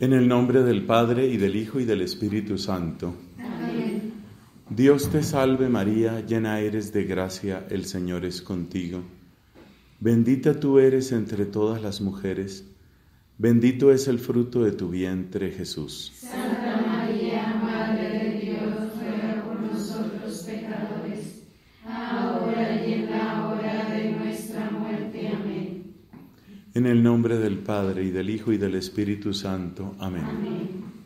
En el nombre del Padre y del Hijo y del Espíritu Santo. Amén. Dios te salve María, llena eres de gracia, el Señor es contigo. Bendita tú eres entre todas las mujeres, bendito es el fruto de tu vientre Jesús. el nombre del Padre y del Hijo y del Espíritu Santo. Amén.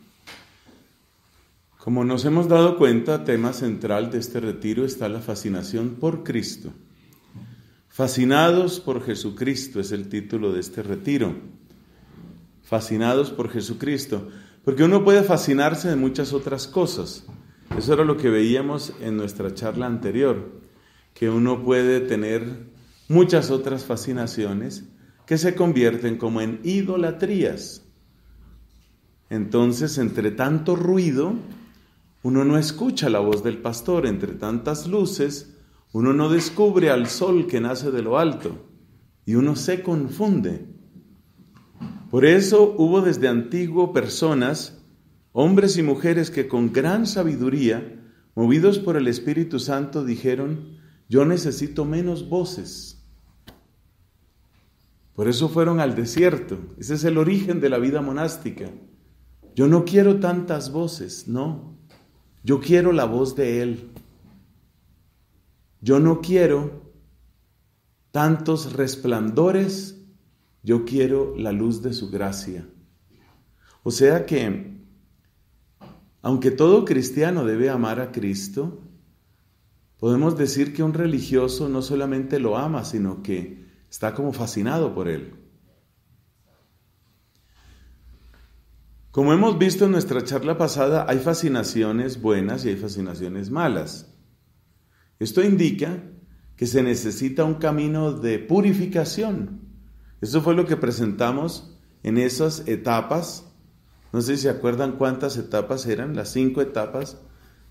Como nos hemos dado cuenta, tema central de este retiro está la fascinación por Cristo. Fascinados por Jesucristo es el título de este retiro. Fascinados por Jesucristo. Porque uno puede fascinarse de muchas otras cosas. Eso era lo que veíamos en nuestra charla anterior, que uno puede tener muchas otras fascinaciones que se convierten como en idolatrías. Entonces, entre tanto ruido, uno no escucha la voz del pastor, entre tantas luces, uno no descubre al sol que nace de lo alto y uno se confunde. Por eso hubo desde antiguo personas, hombres y mujeres que con gran sabiduría, movidos por el Espíritu Santo, dijeron, yo necesito menos voces. Por eso fueron al desierto. Ese es el origen de la vida monástica. Yo no quiero tantas voces, no. Yo quiero la voz de Él. Yo no quiero tantos resplandores, yo quiero la luz de su gracia. O sea que, aunque todo cristiano debe amar a Cristo, podemos decir que un religioso no solamente lo ama, sino que Está como fascinado por él. Como hemos visto en nuestra charla pasada, hay fascinaciones buenas y hay fascinaciones malas. Esto indica que se necesita un camino de purificación. Eso fue lo que presentamos en esas etapas. No sé si se acuerdan cuántas etapas eran, las cinco etapas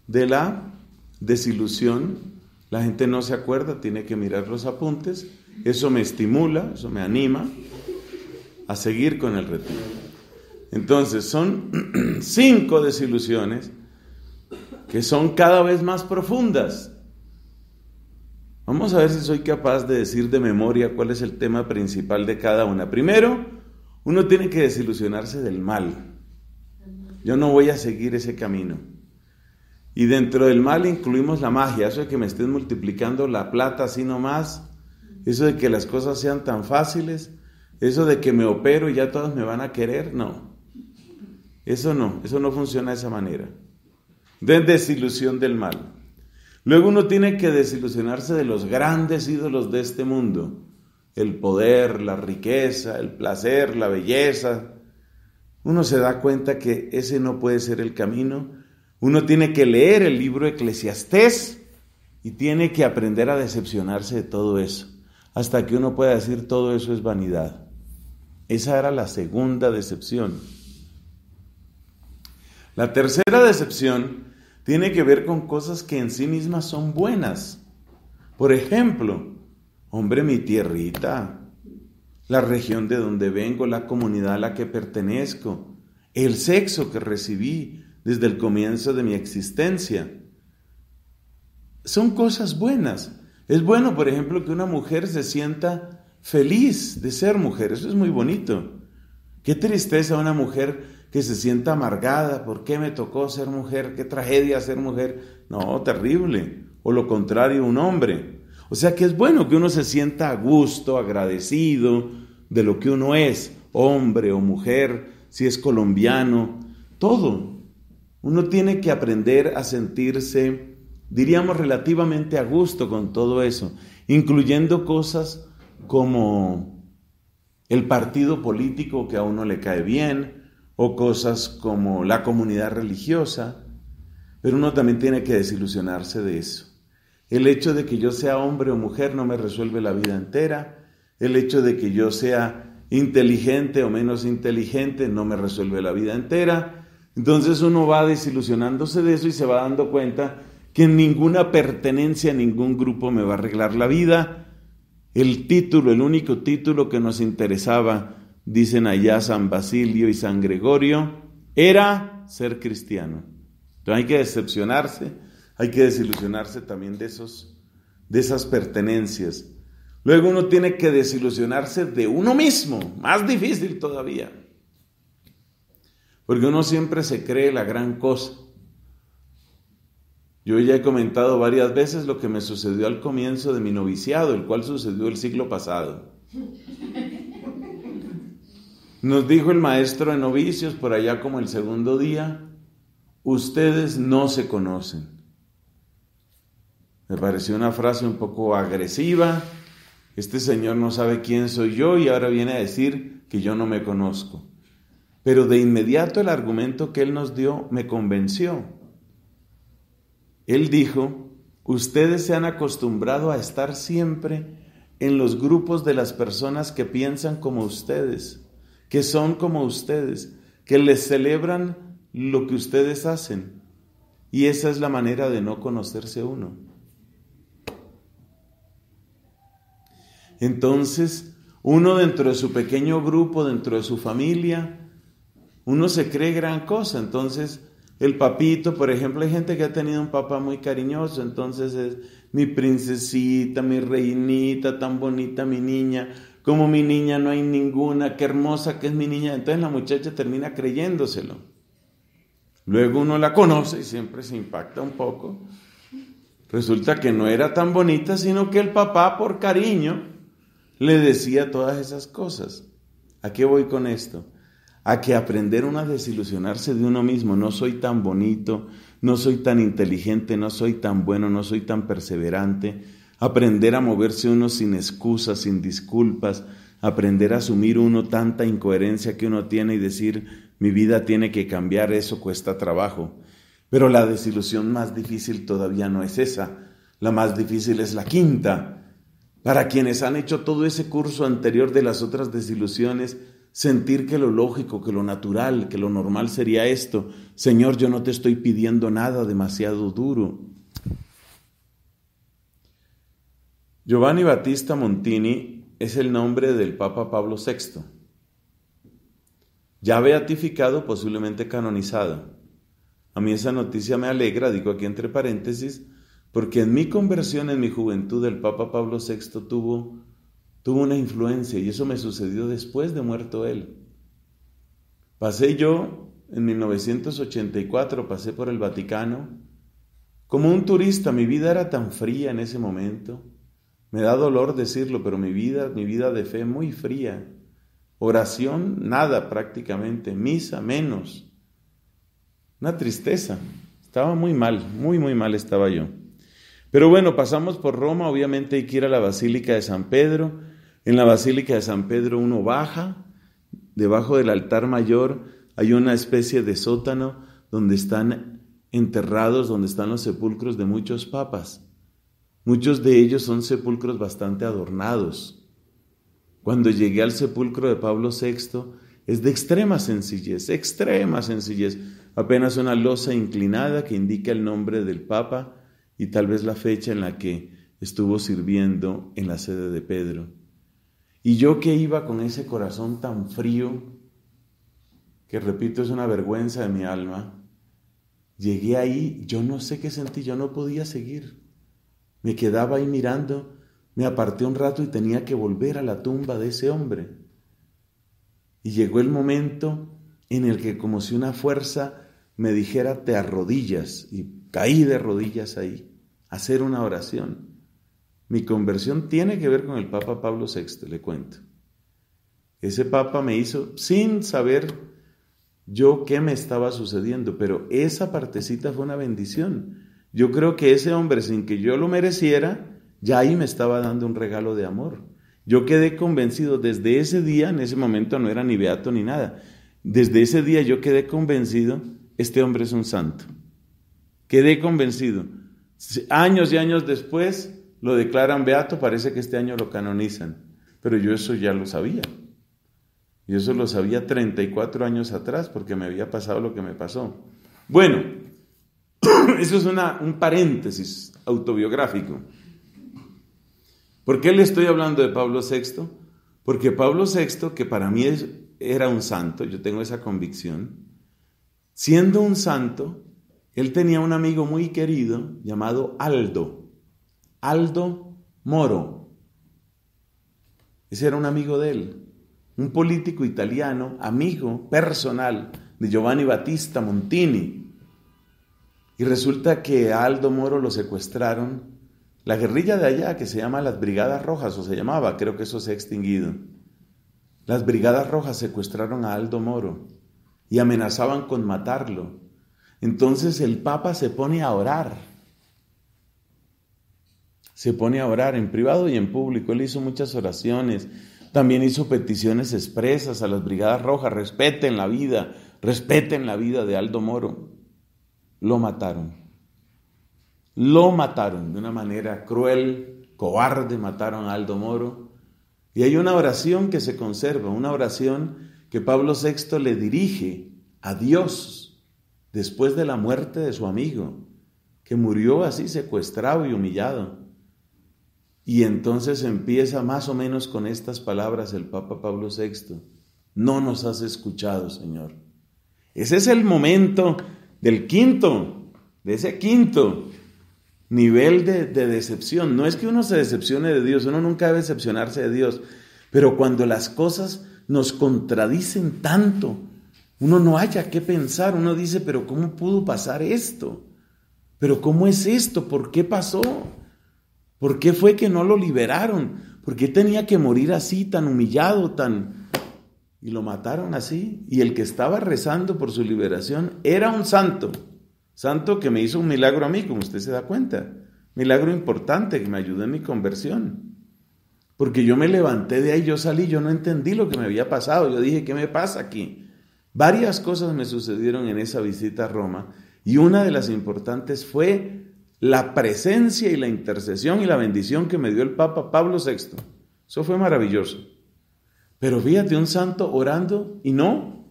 de la desilusión. La gente no se acuerda, tiene que mirar los apuntes. Eso me estimula, eso me anima a seguir con el retiro. Entonces son cinco desilusiones que son cada vez más profundas. Vamos a ver si soy capaz de decir de memoria cuál es el tema principal de cada una. Primero, uno tiene que desilusionarse del mal. Yo no voy a seguir ese camino. Y dentro del mal incluimos la magia, eso de que me estén multiplicando la plata así nomás, eso de que las cosas sean tan fáciles, eso de que me opero y ya todos me van a querer, no. Eso no, eso no funciona de esa manera. De desilusión del mal. Luego uno tiene que desilusionarse de los grandes ídolos de este mundo. El poder, la riqueza, el placer, la belleza. Uno se da cuenta que ese no puede ser el camino. Uno tiene que leer el libro Eclesiastés y tiene que aprender a decepcionarse de todo eso hasta que uno pueda decir todo eso es vanidad. Esa era la segunda decepción. La tercera decepción tiene que ver con cosas que en sí mismas son buenas. Por ejemplo, hombre, mi tierrita, la región de donde vengo, la comunidad a la que pertenezco, el sexo que recibí desde el comienzo de mi existencia. Son cosas buenas, es bueno, por ejemplo, que una mujer se sienta feliz de ser mujer. Eso es muy bonito. Qué tristeza una mujer que se sienta amargada. ¿Por qué me tocó ser mujer? ¿Qué tragedia ser mujer? No, terrible. O lo contrario, un hombre. O sea que es bueno que uno se sienta a gusto, agradecido de lo que uno es, hombre o mujer, si es colombiano, todo. Uno tiene que aprender a sentirse diríamos relativamente a gusto con todo eso, incluyendo cosas como el partido político que a uno le cae bien, o cosas como la comunidad religiosa, pero uno también tiene que desilusionarse de eso. El hecho de que yo sea hombre o mujer no me resuelve la vida entera, el hecho de que yo sea inteligente o menos inteligente no me resuelve la vida entera, entonces uno va desilusionándose de eso y se va dando cuenta que ninguna pertenencia a ningún grupo me va a arreglar la vida. El título, el único título que nos interesaba, dicen allá San Basilio y San Gregorio, era ser cristiano. Entonces hay que decepcionarse, hay que desilusionarse también de, esos, de esas pertenencias. Luego uno tiene que desilusionarse de uno mismo, más difícil todavía. Porque uno siempre se cree la gran cosa. Yo ya he comentado varias veces lo que me sucedió al comienzo de mi noviciado, el cual sucedió el siglo pasado. Nos dijo el maestro de novicios por allá como el segundo día, ustedes no se conocen. Me pareció una frase un poco agresiva. Este señor no sabe quién soy yo y ahora viene a decir que yo no me conozco. Pero de inmediato el argumento que él nos dio me convenció. Él dijo, ustedes se han acostumbrado a estar siempre en los grupos de las personas que piensan como ustedes, que son como ustedes, que les celebran lo que ustedes hacen. Y esa es la manera de no conocerse uno. Entonces, uno dentro de su pequeño grupo, dentro de su familia, uno se cree gran cosa. Entonces, el papito, por ejemplo, hay gente que ha tenido un papá muy cariñoso, entonces es mi princesita, mi reinita, tan bonita mi niña, como mi niña no hay ninguna, qué hermosa que es mi niña, entonces la muchacha termina creyéndoselo. Luego uno la conoce y siempre se impacta un poco. Resulta que no era tan bonita, sino que el papá por cariño le decía todas esas cosas. ¿A qué voy con esto? a que aprender uno a desilusionarse de uno mismo. No soy tan bonito, no soy tan inteligente, no soy tan bueno, no soy tan perseverante. Aprender a moverse uno sin excusas, sin disculpas. Aprender a asumir uno tanta incoherencia que uno tiene y decir, mi vida tiene que cambiar, eso cuesta trabajo. Pero la desilusión más difícil todavía no es esa. La más difícil es la quinta. Para quienes han hecho todo ese curso anterior de las otras desilusiones, sentir que lo lógico, que lo natural, que lo normal sería esto. Señor, yo no te estoy pidiendo nada demasiado duro. Giovanni Battista Montini es el nombre del Papa Pablo VI, ya beatificado, posiblemente canonizado. A mí esa noticia me alegra, digo aquí entre paréntesis, porque en mi conversión, en mi juventud, el Papa Pablo VI tuvo tuvo una influencia y eso me sucedió después de muerto él. Pasé yo, en 1984, pasé por el Vaticano. Como un turista, mi vida era tan fría en ese momento. Me da dolor decirlo, pero mi vida, mi vida de fe muy fría. Oración, nada prácticamente. Misa, menos. Una tristeza. Estaba muy mal, muy, muy mal estaba yo. Pero bueno, pasamos por Roma, obviamente hay que ir a la Basílica de San Pedro. En la Basílica de San Pedro uno baja, debajo del altar mayor hay una especie de sótano donde están enterrados, donde están los sepulcros de muchos papas. Muchos de ellos son sepulcros bastante adornados. Cuando llegué al sepulcro de Pablo VI, es de extrema sencillez, extrema sencillez. Apenas una losa inclinada que indica el nombre del Papa y tal vez la fecha en la que estuvo sirviendo en la sede de Pedro. Y yo que iba con ese corazón tan frío, que repito es una vergüenza de mi alma, llegué ahí, yo no sé qué sentí, yo no podía seguir. Me quedaba ahí mirando, me aparté un rato y tenía que volver a la tumba de ese hombre. Y llegó el momento en el que como si una fuerza me dijera, te arrodillas, y caí de rodillas ahí, a hacer una oración. Mi conversión tiene que ver con el Papa Pablo VI, le cuento. Ese Papa me hizo sin saber yo qué me estaba sucediendo, pero esa partecita fue una bendición. Yo creo que ese hombre, sin que yo lo mereciera, ya ahí me estaba dando un regalo de amor. Yo quedé convencido desde ese día, en ese momento no era ni beato ni nada, desde ese día yo quedé convencido, este hombre es un santo. Quedé convencido. Años y años después, lo declaran beato, parece que este año lo canonizan. Pero yo eso ya lo sabía. Y eso lo sabía 34 años atrás porque me había pasado lo que me pasó. Bueno, eso es una, un paréntesis autobiográfico. ¿Por qué le estoy hablando de Pablo VI? Porque Pablo VI, que para mí es, era un santo, yo tengo esa convicción, siendo un santo, él tenía un amigo muy querido llamado Aldo. Aldo Moro. Ese era un amigo de él, un político italiano, amigo personal de Giovanni Battista Montini. Y resulta que a Aldo Moro lo secuestraron la guerrilla de allá que se llama las Brigadas Rojas, o se llamaba, creo que eso se ha extinguido. Las Brigadas Rojas secuestraron a Aldo Moro y amenazaban con matarlo. Entonces el Papa se pone a orar se pone a orar en privado y en público. Él hizo muchas oraciones. También hizo peticiones expresas a las Brigadas Rojas. Respeten la vida, respeten la vida de Aldo Moro. Lo mataron. Lo mataron de una manera cruel, cobarde, mataron a Aldo Moro. Y hay una oración que se conserva, una oración que Pablo VI le dirige a Dios después de la muerte de su amigo, que murió así secuestrado y humillado. Y entonces empieza más o menos con estas palabras el Papa Pablo VI. No nos has escuchado, Señor. Ese es el momento del quinto, de ese quinto nivel de, decepción. No es que uno se decepcione de Dios, uno nunca debe decepcionarse de Dios, pero cuando las cosas nos contradicen tanto, uno no haya que pensar, uno dice, pero ¿cómo pudo pasar esto? ¿Pero cómo es esto? ¿Por qué pasó? ¿Por qué fue que no lo liberaron? ¿Por qué tenía que morir así, tan humillado, tan... Y lo mataron así. Y el que estaba rezando por su liberación era un santo. Santo que me hizo un milagro a mí, como usted se da cuenta. Milagro importante que me ayudó en mi conversión. Porque yo me levanté de ahí, yo salí, yo no entendí lo que me había pasado. Yo dije, ¿qué me pasa aquí? Varias cosas me sucedieron en esa visita a Roma. Y una de las importantes fue la presencia y la intercesión y la bendición que me dio el Papa Pablo VI. Eso fue maravilloso. Pero fíjate, un santo orando y no,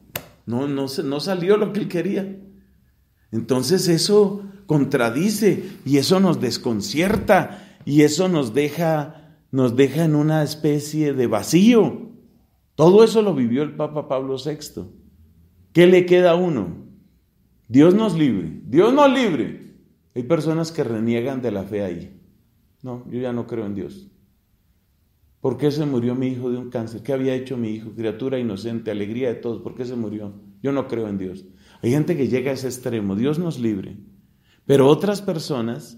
no, no, no salió lo que él quería. Entonces eso contradice y eso nos desconcierta y eso nos deja, nos deja en una especie de vacío. Todo eso lo vivió el Papa Pablo VI. ¿Qué le queda a uno? Dios nos libre, Dios nos libre. Hay personas que reniegan de la fe ahí. No, yo ya no creo en Dios. ¿Por qué se murió mi hijo de un cáncer? ¿Qué había hecho mi hijo? Criatura inocente, alegría de todos. ¿Por qué se murió? Yo no creo en Dios. Hay gente que llega a ese extremo. Dios nos libre. Pero otras personas,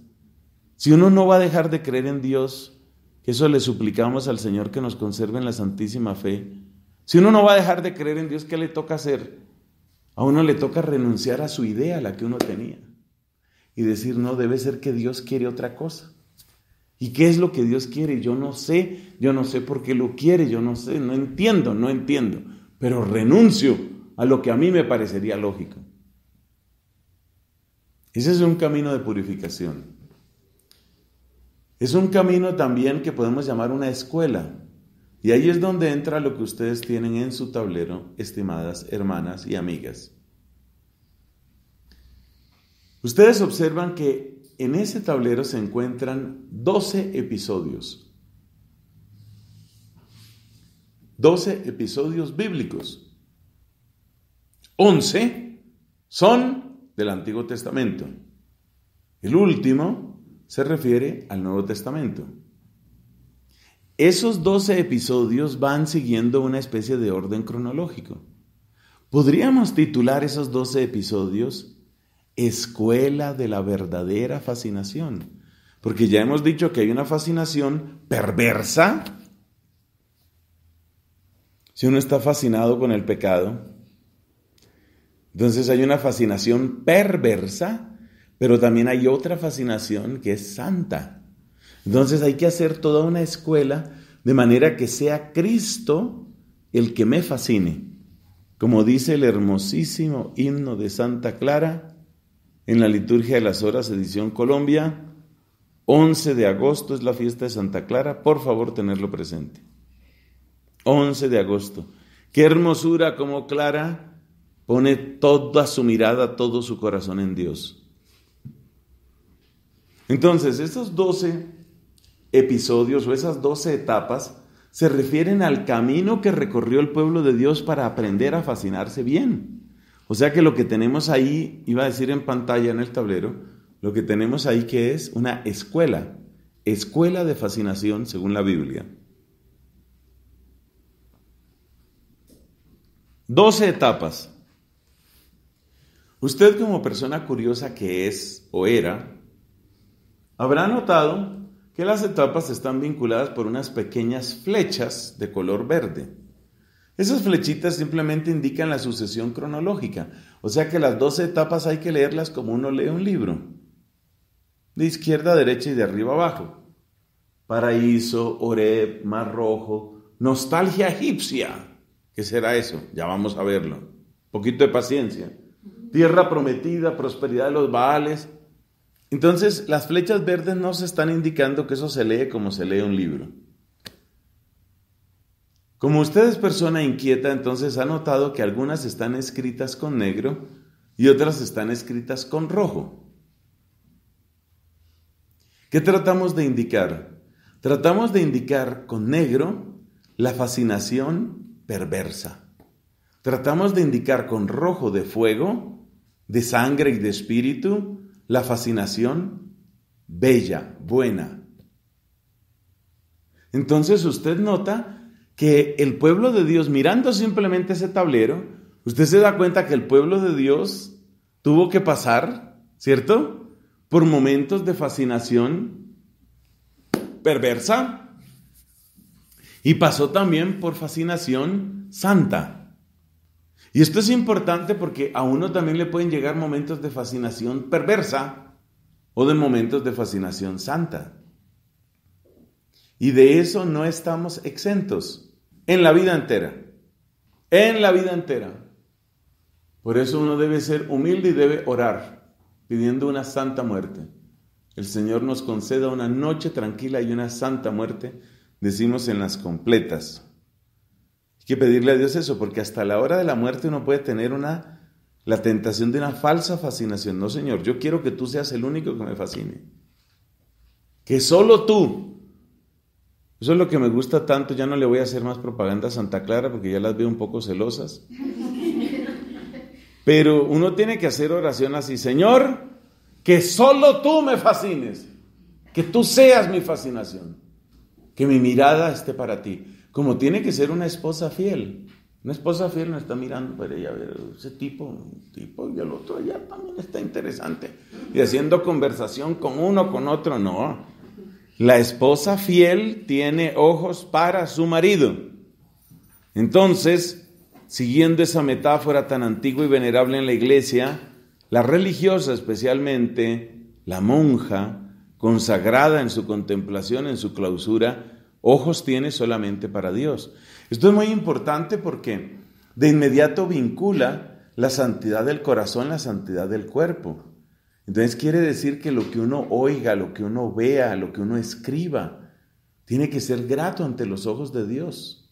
si uno no va a dejar de creer en Dios, que eso le suplicamos al Señor que nos conserve en la santísima fe. Si uno no va a dejar de creer en Dios, ¿qué le toca hacer? A uno le toca renunciar a su idea, la que uno tenía y decir, no, debe ser que Dios quiere otra cosa. ¿Y qué es lo que Dios quiere? Yo no sé, yo no sé por qué lo quiere, yo no sé, no entiendo, no entiendo, pero renuncio a lo que a mí me parecería lógico. Ese es un camino de purificación. Es un camino también que podemos llamar una escuela. Y ahí es donde entra lo que ustedes tienen en su tablero, estimadas hermanas y amigas. Ustedes observan que en ese tablero se encuentran 12 episodios. 12 episodios bíblicos. 11 son del Antiguo Testamento. El último se refiere al Nuevo Testamento. Esos 12 episodios van siguiendo una especie de orden cronológico. Podríamos titular esos 12 episodios escuela de la verdadera fascinación. Porque ya hemos dicho que hay una fascinación perversa. Si uno está fascinado con el pecado, entonces hay una fascinación perversa, pero también hay otra fascinación que es santa. Entonces hay que hacer toda una escuela de manera que sea Cristo el que me fascine. Como dice el hermosísimo himno de Santa Clara, en la liturgia de las horas, edición Colombia. 11 de agosto es la fiesta de Santa Clara, por favor tenerlo presente. 11 de agosto. Qué hermosura como Clara pone toda su mirada, todo su corazón en Dios. Entonces, estos 12 episodios o esas 12 etapas se refieren al camino que recorrió el pueblo de Dios para aprender a fascinarse bien. O sea que lo que tenemos ahí, iba a decir en pantalla, en el tablero, lo que tenemos ahí que es una escuela, escuela de fascinación según la Biblia. Doce etapas. Usted como persona curiosa que es o era, habrá notado que las etapas están vinculadas por unas pequeñas flechas de color verde. Esas flechitas simplemente indican la sucesión cronológica, o sea que las 12 etapas hay que leerlas como uno lee un libro, de izquierda a derecha y de arriba a abajo. Paraíso, Oreb, Mar Rojo, nostalgia egipcia. ¿Qué será eso? Ya vamos a verlo. Poquito de paciencia. Tierra prometida, prosperidad de los Baales. Entonces, las flechas verdes no se están indicando que eso se lee como se lee un libro. Como usted es persona inquieta, entonces ha notado que algunas están escritas con negro y otras están escritas con rojo. ¿Qué tratamos de indicar? Tratamos de indicar con negro la fascinación perversa. Tratamos de indicar con rojo de fuego, de sangre y de espíritu la fascinación bella, buena. Entonces usted nota que el pueblo de Dios, mirando simplemente ese tablero, usted se da cuenta que el pueblo de Dios tuvo que pasar, ¿cierto? Por momentos de fascinación perversa y pasó también por fascinación santa. Y esto es importante porque a uno también le pueden llegar momentos de fascinación perversa o de momentos de fascinación santa. Y de eso no estamos exentos en la vida entera. En la vida entera. Por eso uno debe ser humilde y debe orar, pidiendo una santa muerte. El Señor nos conceda una noche tranquila y una santa muerte, decimos en las completas. Hay que pedirle a Dios eso, porque hasta la hora de la muerte uno puede tener una la tentación de una falsa fascinación. No, Señor, yo quiero que tú seas el único que me fascine. Que solo tú eso es lo que me gusta tanto, ya no le voy a hacer más propaganda a Santa Clara porque ya las veo un poco celosas. Pero uno tiene que hacer oración así, Señor, que solo tú me fascines, que tú seas mi fascinación, que mi mirada esté para ti, como tiene que ser una esposa fiel. Una esposa fiel no está mirando para ella, a ver, ese tipo, un tipo y el otro Ya también está interesante. Y haciendo conversación con uno, con otro, no. La esposa fiel tiene ojos para su marido. Entonces, siguiendo esa metáfora tan antigua y venerable en la iglesia, la religiosa especialmente, la monja, consagrada en su contemplación, en su clausura, ojos tiene solamente para Dios. Esto es muy importante porque de inmediato vincula la santidad del corazón, la santidad del cuerpo. Entonces quiere decir que lo que uno oiga, lo que uno vea, lo que uno escriba, tiene que ser grato ante los ojos de Dios.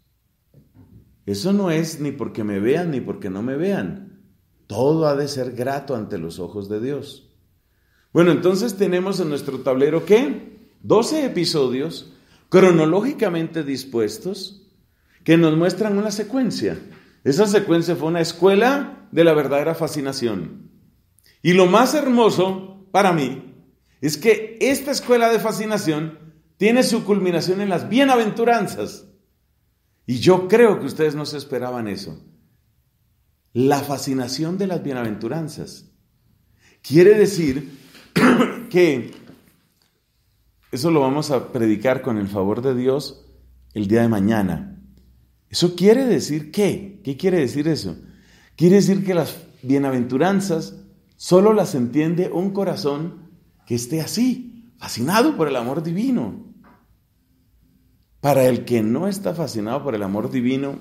Eso no es ni porque me vean ni porque no me vean. Todo ha de ser grato ante los ojos de Dios. Bueno, entonces tenemos en nuestro tablero qué? 12 episodios cronológicamente dispuestos que nos muestran una secuencia. Esa secuencia fue una escuela de la verdadera fascinación. Y lo más hermoso para mí es que esta escuela de fascinación tiene su culminación en las bienaventuranzas. Y yo creo que ustedes no se esperaban eso. La fascinación de las bienaventuranzas. Quiere decir que eso lo vamos a predicar con el favor de Dios el día de mañana. ¿Eso quiere decir qué? ¿Qué quiere decir eso? Quiere decir que las bienaventuranzas Solo las entiende un corazón que esté así, fascinado por el amor divino. Para el que no está fascinado por el amor divino,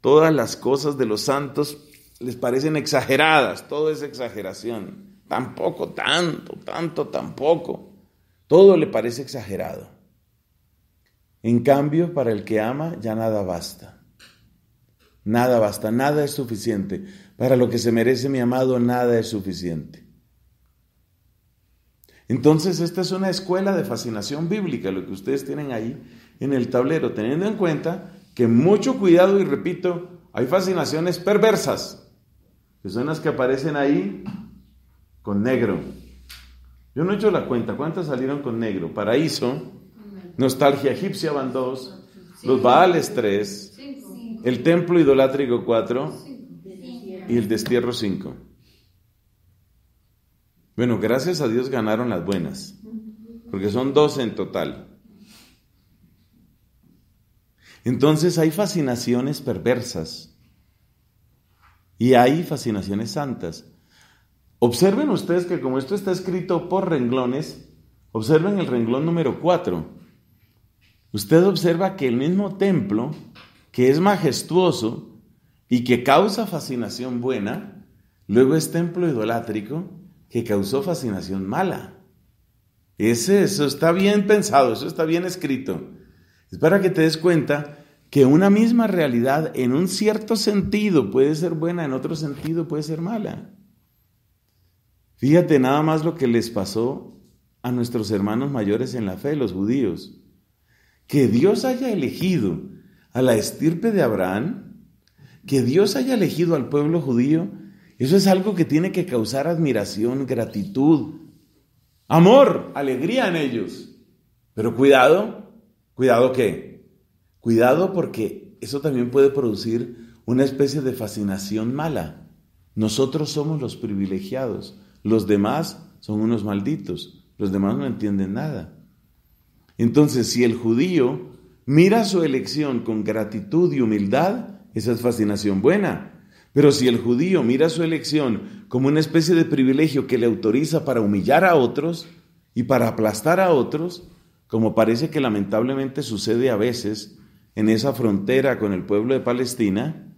todas las cosas de los santos les parecen exageradas, todo es exageración. Tampoco, tanto, tanto, tampoco. Todo le parece exagerado. En cambio, para el que ama ya nada basta. Nada basta, nada es suficiente. Para lo que se merece mi amado nada es suficiente. Entonces, esta es una escuela de fascinación bíblica, lo que ustedes tienen ahí en el tablero, teniendo en cuenta que mucho cuidado, y repito, hay fascinaciones perversas, que son las que aparecen ahí con negro. Yo no he hecho la cuenta, ¿cuántas salieron con negro? Paraíso, Nostalgia Egipcia van dos, Los Baales tres, El Templo Idolátrico cuatro, y el destierro 5. Bueno, gracias a Dios ganaron las buenas, porque son 12 en total. Entonces hay fascinaciones perversas y hay fascinaciones santas. Observen ustedes que como esto está escrito por renglones, observen el renglón número 4. Usted observa que el mismo templo, que es majestuoso, y que causa fascinación buena, luego es templo idolátrico que causó fascinación mala. eso está bien pensado, eso está bien escrito. Es para que te des cuenta que una misma realidad en un cierto sentido puede ser buena, en otro sentido puede ser mala. Fíjate nada más lo que les pasó a nuestros hermanos mayores en la fe, los judíos. Que Dios haya elegido a la estirpe de Abraham que Dios haya elegido al pueblo judío, eso es algo que tiene que causar admiración, gratitud, amor, alegría en ellos. Pero cuidado, cuidado qué? Cuidado porque eso también puede producir una especie de fascinación mala. Nosotros somos los privilegiados, los demás son unos malditos, los demás no entienden nada. Entonces, si el judío mira su elección con gratitud y humildad, esa es fascinación buena. Pero si el judío mira su elección como una especie de privilegio que le autoriza para humillar a otros y para aplastar a otros, como parece que lamentablemente sucede a veces en esa frontera con el pueblo de Palestina,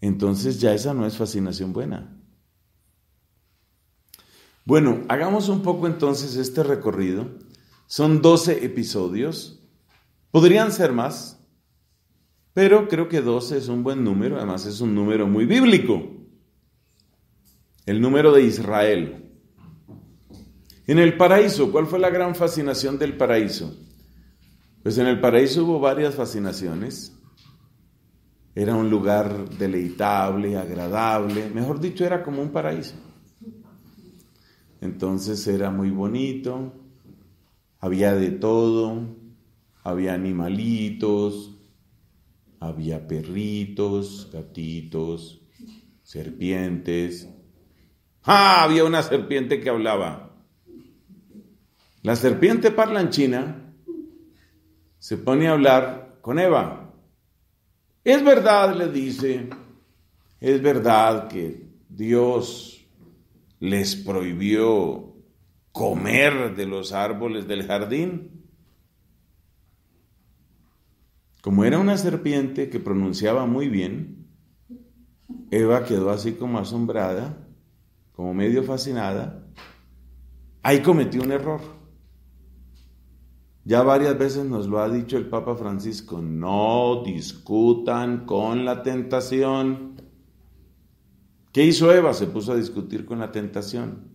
entonces ya esa no es fascinación buena. Bueno, hagamos un poco entonces este recorrido. Son 12 episodios. Podrían ser más, pero creo que 12 es un buen número, además es un número muy bíblico. El número de Israel. En el paraíso, ¿cuál fue la gran fascinación del paraíso? Pues en el paraíso hubo varias fascinaciones. Era un lugar deleitable, agradable, mejor dicho, era como un paraíso. Entonces era muy bonito, había de todo, había animalitos, había perritos, gatitos, serpientes. ¡Ah! Había una serpiente que hablaba. La serpiente parlanchina se pone a hablar con Eva. Es verdad, le dice, es verdad que Dios les prohibió comer de los árboles del jardín. Como era una serpiente que pronunciaba muy bien, Eva quedó así como asombrada, como medio fascinada. Ahí cometió un error. Ya varias veces nos lo ha dicho el Papa Francisco, no discutan con la tentación. ¿Qué hizo Eva? Se puso a discutir con la tentación.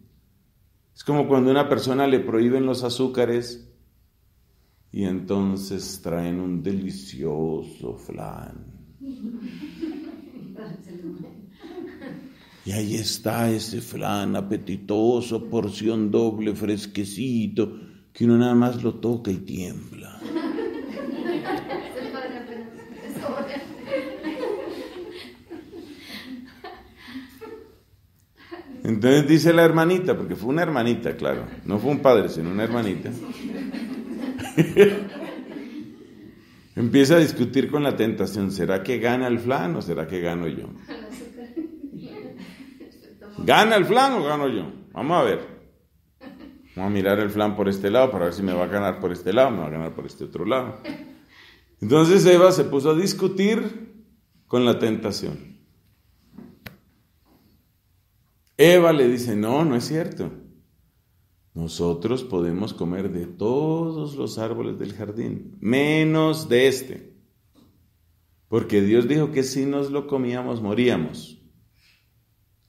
Es como cuando a una persona le prohíben los azúcares y entonces traen un delicioso flan. Y ahí está ese flan apetitoso, porción doble, fresquecito, que uno nada más lo toca y tiembla. Entonces dice la hermanita, porque fue una hermanita, claro, no fue un padre, sino una hermanita. Empieza a discutir con la tentación, ¿será que gana el flan o será que gano yo? ¿Gana el flan o gano yo? Vamos a ver. Vamos a mirar el flan por este lado para ver si me va a ganar por este lado, me va a ganar por este otro lado. Entonces Eva se puso a discutir con la tentación. Eva le dice, no, no es cierto. Nosotros podemos comer de todos los árboles del jardín, menos de este. Porque Dios dijo que si nos lo comíamos, moríamos.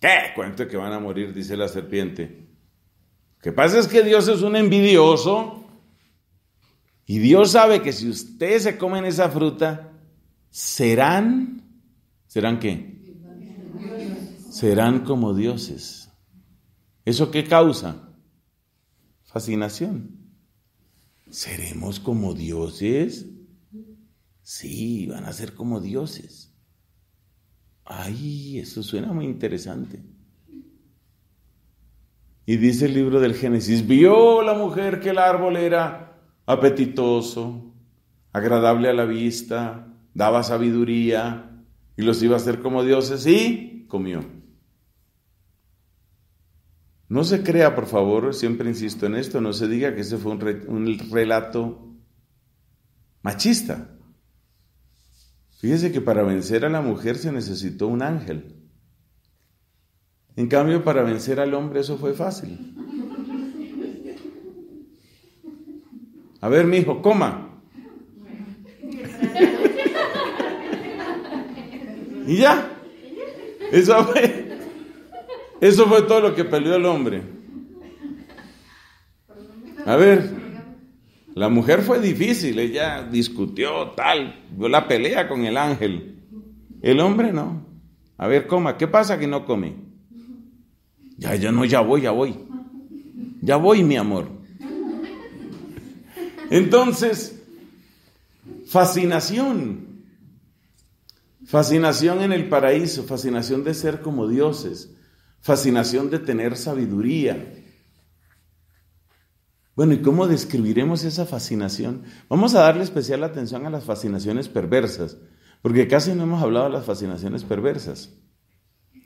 ¿Qué? Cuento que van a morir, dice la serpiente. Lo que pasa es que Dios es un envidioso y Dios sabe que si ustedes se comen esa fruta, serán, ¿serán qué? Serán como dioses. ¿Eso qué causa? fascinación. ¿Seremos como dioses? Sí, van a ser como dioses. Ay, eso suena muy interesante. Y dice el libro del Génesis, vio la mujer que el árbol era apetitoso, agradable a la vista, daba sabiduría y los iba a hacer como dioses y comió. No se crea, por favor, siempre insisto en esto, no se diga que ese fue un, relato machista. Fíjese que para vencer a la mujer se necesitó un ángel. En cambio, para vencer al hombre eso fue fácil. A ver, mi hijo, coma. y ya. Eso fue. Eso fue todo lo que peleó el hombre. A ver, la mujer fue difícil, ella discutió tal, la pelea con el ángel. El hombre no. A ver, coma, ¿qué pasa que no come? Ya, ya no, ya voy, ya voy. Ya voy, mi amor. Entonces, fascinación. Fascinación en el paraíso, fascinación de ser como dioses fascinación de tener sabiduría. Bueno, ¿y cómo describiremos esa fascinación? Vamos a darle especial atención a las fascinaciones perversas, porque casi no hemos hablado de las fascinaciones perversas.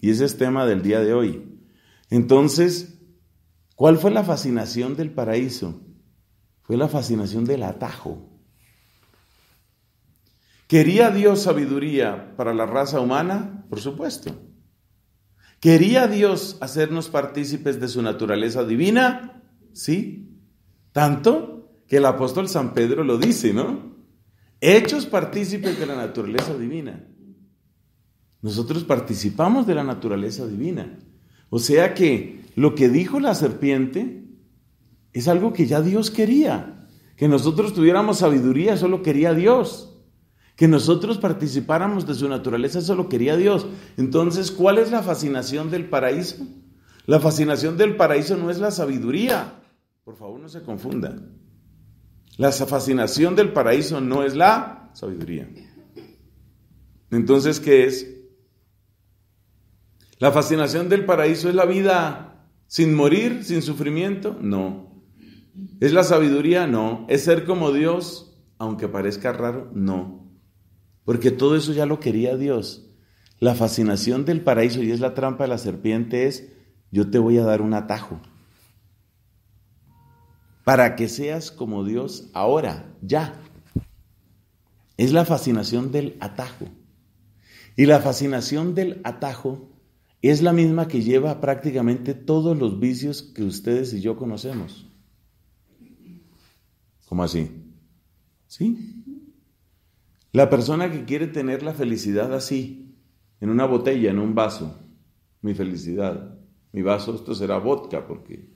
Y ese es tema del día de hoy. Entonces, ¿cuál fue la fascinación del paraíso? Fue la fascinación del atajo. ¿Quería Dios sabiduría para la raza humana? Por supuesto. ¿Quería Dios hacernos partícipes de su naturaleza divina? Sí. Tanto que el apóstol San Pedro lo dice, ¿no? Hechos partícipes de la naturaleza divina. Nosotros participamos de la naturaleza divina. O sea que lo que dijo la serpiente es algo que ya Dios quería. Que nosotros tuviéramos sabiduría, solo quería Dios que nosotros participáramos de su naturaleza, eso lo quería Dios. Entonces, ¿cuál es la fascinación del paraíso? La fascinación del paraíso no es la sabiduría. Por favor, no se confunda. La fascinación del paraíso no es la sabiduría. Entonces, ¿qué es? La fascinación del paraíso es la vida sin morir, sin sufrimiento. No. ¿Es la sabiduría? No. ¿Es ser como Dios? Aunque parezca raro, no. Porque todo eso ya lo quería Dios. La fascinación del paraíso, y es la trampa de la serpiente, es yo te voy a dar un atajo. Para que seas como Dios ahora, ya. Es la fascinación del atajo. Y la fascinación del atajo es la misma que lleva prácticamente todos los vicios que ustedes y yo conocemos. ¿Cómo así? ¿Sí? La persona que quiere tener la felicidad así, en una botella, en un vaso, mi felicidad, mi vaso, esto será vodka, porque...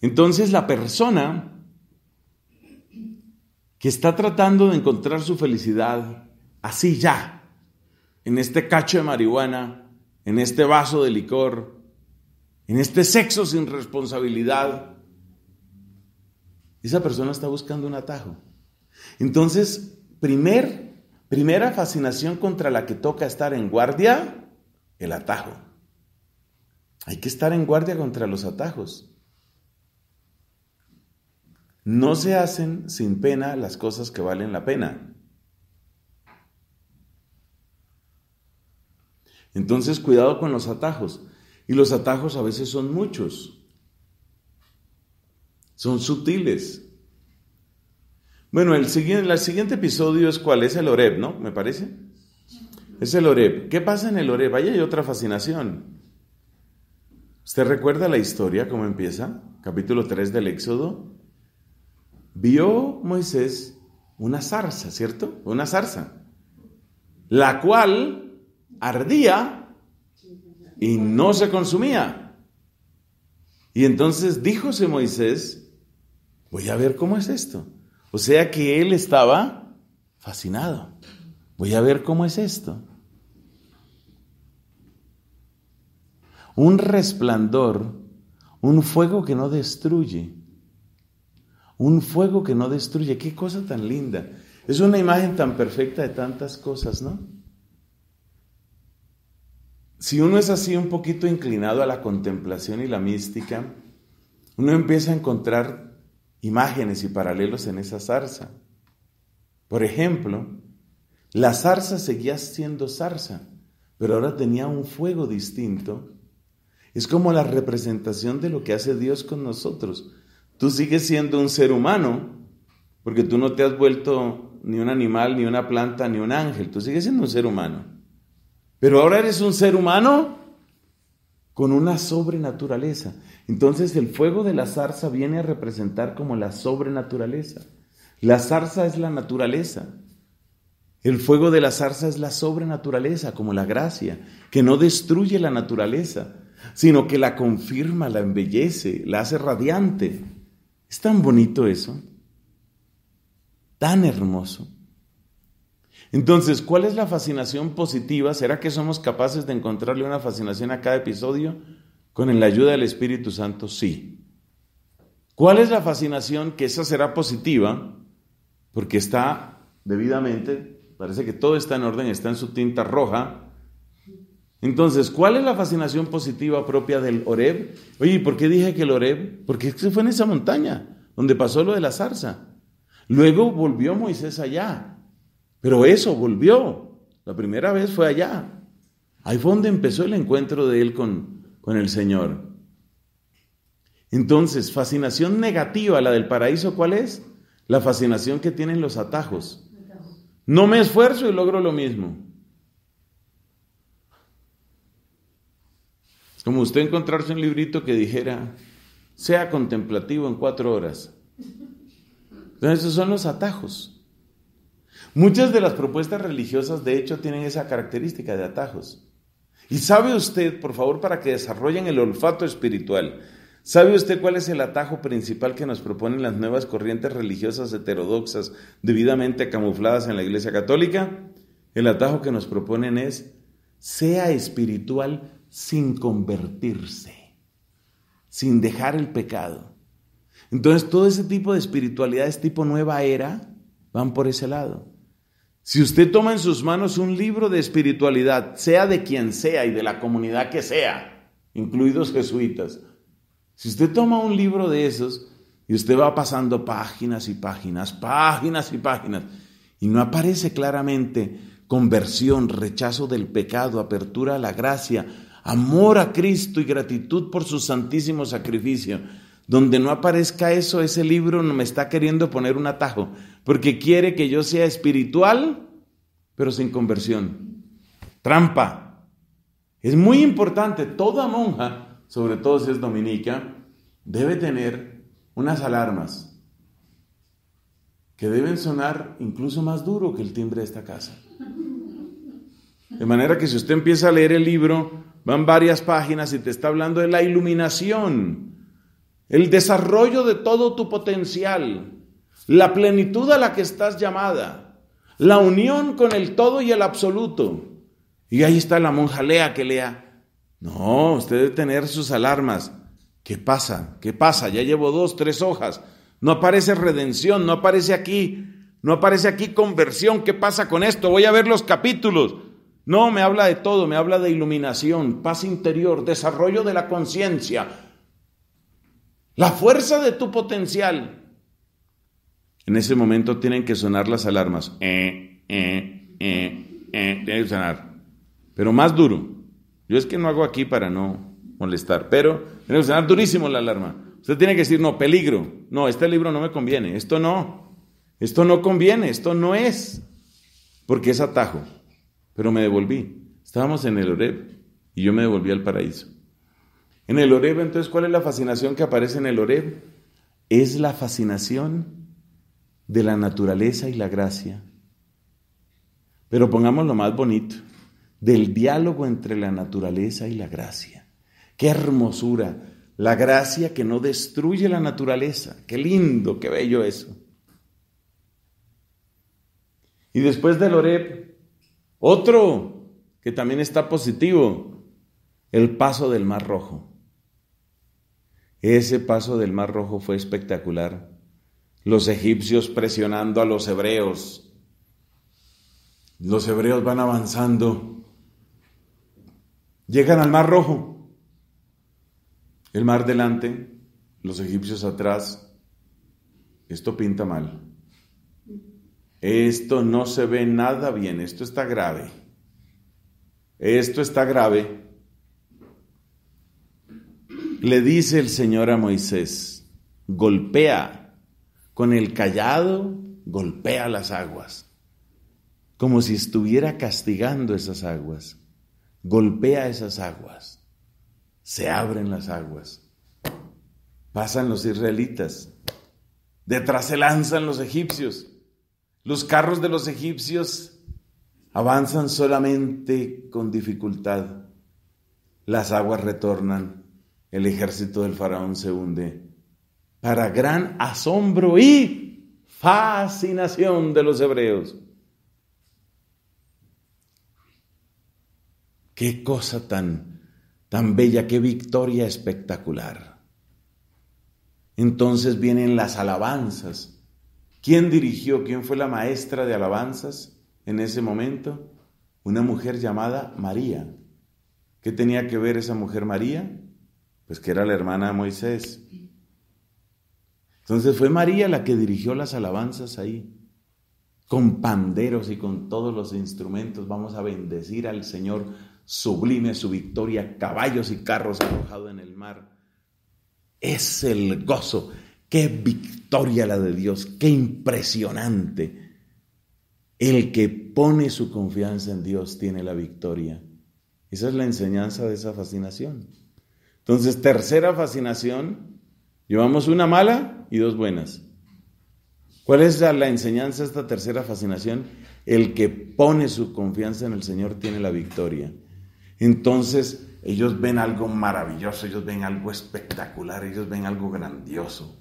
Entonces la persona que está tratando de encontrar su felicidad así ya, en este cacho de marihuana, en este vaso de licor, en este sexo sin responsabilidad, esa persona está buscando un atajo. Entonces, primer, primera fascinación contra la que toca estar en guardia, el atajo. Hay que estar en guardia contra los atajos. No se hacen sin pena las cosas que valen la pena. Entonces, cuidado con los atajos. Y los atajos a veces son muchos. Son sutiles. Bueno, el siguiente, el siguiente episodio es cuál? Es el Oreb, ¿no? Me parece. Es el Oreb. ¿Qué pasa en el Oreb? Ahí hay otra fascinación. ¿Usted recuerda la historia, cómo empieza? Capítulo 3 del Éxodo. Vio Moisés una zarza, ¿cierto? Una zarza. La cual ardía y no se consumía. Y entonces díjose Moisés, Voy a ver cómo es esto. O sea que él estaba fascinado. Voy a ver cómo es esto. Un resplandor, un fuego que no destruye. Un fuego que no destruye. Qué cosa tan linda. Es una imagen tan perfecta de tantas cosas, ¿no? Si uno es así un poquito inclinado a la contemplación y la mística, uno empieza a encontrar imágenes y paralelos en esa zarza. Por ejemplo, la zarza seguía siendo zarza, pero ahora tenía un fuego distinto. Es como la representación de lo que hace Dios con nosotros. Tú sigues siendo un ser humano, porque tú no te has vuelto ni un animal, ni una planta, ni un ángel. Tú sigues siendo un ser humano. Pero ahora eres un ser humano con una sobrenaturaleza. Entonces el fuego de la zarza viene a representar como la sobrenaturaleza. La zarza es la naturaleza. El fuego de la zarza es la sobrenaturaleza, como la gracia, que no destruye la naturaleza, sino que la confirma, la embellece, la hace radiante. Es tan bonito eso, tan hermoso. Entonces, ¿cuál es la fascinación positiva? ¿Será que somos capaces de encontrarle una fascinación a cada episodio? Con la ayuda del Espíritu Santo, sí. ¿Cuál es la fascinación? Que esa será positiva, porque está debidamente, parece que todo está en orden, está en su tinta roja. Entonces, ¿cuál es la fascinación positiva propia del Oreb? Oye, por qué dije que el Oreb? Porque fue en esa montaña donde pasó lo de la zarza. Luego volvió Moisés allá, pero eso volvió. La primera vez fue allá. Ahí fue donde empezó el encuentro de él con, con el Señor. Entonces, fascinación negativa, la del paraíso, ¿cuál es? La fascinación que tienen los atajos. No me esfuerzo y logro lo mismo. como usted encontrarse un librito que dijera, sea contemplativo en cuatro horas. Entonces, esos son los atajos. Muchas de las propuestas religiosas, de hecho, tienen esa característica de atajos. Y sabe usted, por favor, para que desarrollen el olfato espiritual, ¿sabe usted cuál es el atajo principal que nos proponen las nuevas corrientes religiosas heterodoxas debidamente camufladas en la Iglesia Católica? El atajo que nos proponen es, sea espiritual sin convertirse, sin dejar el pecado. Entonces todo ese tipo de espiritualidades tipo nueva era van por ese lado. Si usted toma en sus manos un libro de espiritualidad, sea de quien sea y de la comunidad que sea, incluidos jesuitas, si usted toma un libro de esos y usted va pasando páginas y páginas, páginas y páginas, y no aparece claramente conversión, rechazo del pecado, apertura a la gracia, amor a Cristo y gratitud por su santísimo sacrificio, donde no aparezca eso, ese libro no me está queriendo poner un atajo, porque quiere que yo sea espiritual, pero sin conversión. Trampa. Es muy importante, toda monja, sobre todo si es dominica, debe tener unas alarmas que deben sonar incluso más duro que el timbre de esta casa. De manera que si usted empieza a leer el libro, van varias páginas y te está hablando de la iluminación, el desarrollo de todo tu potencial, la plenitud a la que estás llamada, la unión con el todo y el absoluto. Y ahí está la monja Lea que lea. No, usted debe tener sus alarmas. ¿Qué pasa? ¿Qué pasa? Ya llevo dos, tres hojas. No aparece redención, no aparece aquí, no aparece aquí conversión. ¿Qué pasa con esto? Voy a ver los capítulos. No, me habla de todo, me habla de iluminación, paz interior, desarrollo de la conciencia, la fuerza de tu potencial. En ese momento tienen que sonar las alarmas. Eh, eh, eh, tienen que sonar. Pero más duro. Yo es que no hago aquí para no molestar, pero tiene que sonar durísimo la alarma. Usted tiene que decir, no, peligro. No, este libro no me conviene. Esto no. Esto no conviene. Esto no es. Porque es atajo. Pero me devolví. Estábamos en el Oreb y yo me devolví al paraíso. En el Oreb, entonces, ¿cuál es la fascinación que aparece en el Oreb? Es la fascinación de la naturaleza y la gracia. Pero pongamos lo más bonito, del diálogo entre la naturaleza y la gracia. ¡Qué hermosura! La gracia que no destruye la naturaleza. ¡Qué lindo, qué bello eso! Y después del Oreb, otro que también está positivo, el paso del Mar Rojo. Ese paso del Mar Rojo fue espectacular. Los egipcios presionando a los hebreos. Los hebreos van avanzando. Llegan al Mar Rojo. El mar delante, los egipcios atrás. Esto pinta mal. Esto no se ve nada bien. Esto está grave. Esto está grave le dice el Señor a Moisés, golpea, con el callado golpea las aguas, como si estuviera castigando esas aguas, golpea esas aguas, se abren las aguas, pasan los israelitas, detrás se lanzan los egipcios, los carros de los egipcios avanzan solamente con dificultad, las aguas retornan el ejército del faraón se hunde para gran asombro y fascinación de los hebreos. Qué cosa tan tan bella, qué victoria espectacular. Entonces vienen las alabanzas. ¿Quién dirigió? ¿Quién fue la maestra de alabanzas en ese momento? Una mujer llamada María. ¿Qué tenía que ver esa mujer María? pues que era la hermana de Moisés. Entonces fue María la que dirigió las alabanzas ahí, con panderos y con todos los instrumentos. Vamos a bendecir al Señor, sublime su victoria, caballos y carros arrojados en el mar. Es el gozo, qué victoria la de Dios, qué impresionante. El que pone su confianza en Dios tiene la victoria. Esa es la enseñanza de esa fascinación. Entonces, tercera fascinación, llevamos una mala y dos buenas. ¿Cuál es la, enseñanza de esta tercera fascinación? El que pone su confianza en el Señor tiene la victoria. Entonces, ellos ven algo maravilloso, ellos ven algo espectacular, ellos ven algo grandioso.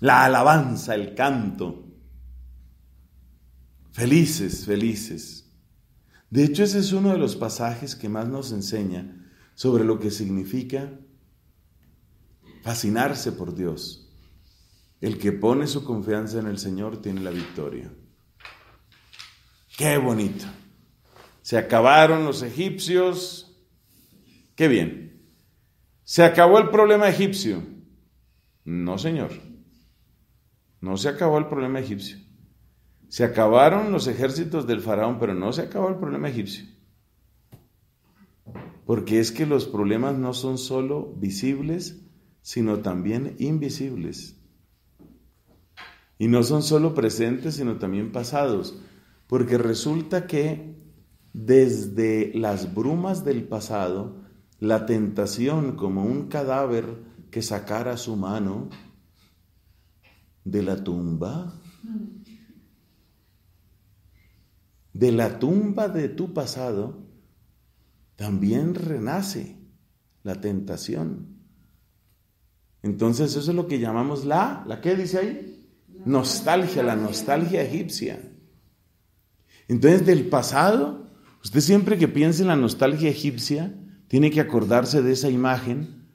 La alabanza, el canto. Felices, felices. De hecho, ese es uno de los pasajes que más nos enseña sobre lo que significa fascinarse por Dios. El que pone su confianza en el Señor tiene la victoria. Qué bonito. Se acabaron los egipcios. Qué bien. Se acabó el problema egipcio. No, señor. No se acabó el problema egipcio. Se acabaron los ejércitos del faraón, pero no se acabó el problema egipcio. Porque es que los problemas no son solo visibles, sino también invisibles. Y no son solo presentes, sino también pasados. Porque resulta que desde las brumas del pasado, la tentación como un cadáver que sacara su mano de la tumba, de la tumba de tu pasado, también renace la tentación. Entonces eso es lo que llamamos la, ¿la qué dice ahí? Nostalgia, la nostalgia egipcia. Entonces del pasado, usted siempre que piense en la nostalgia egipcia, tiene que acordarse de esa imagen,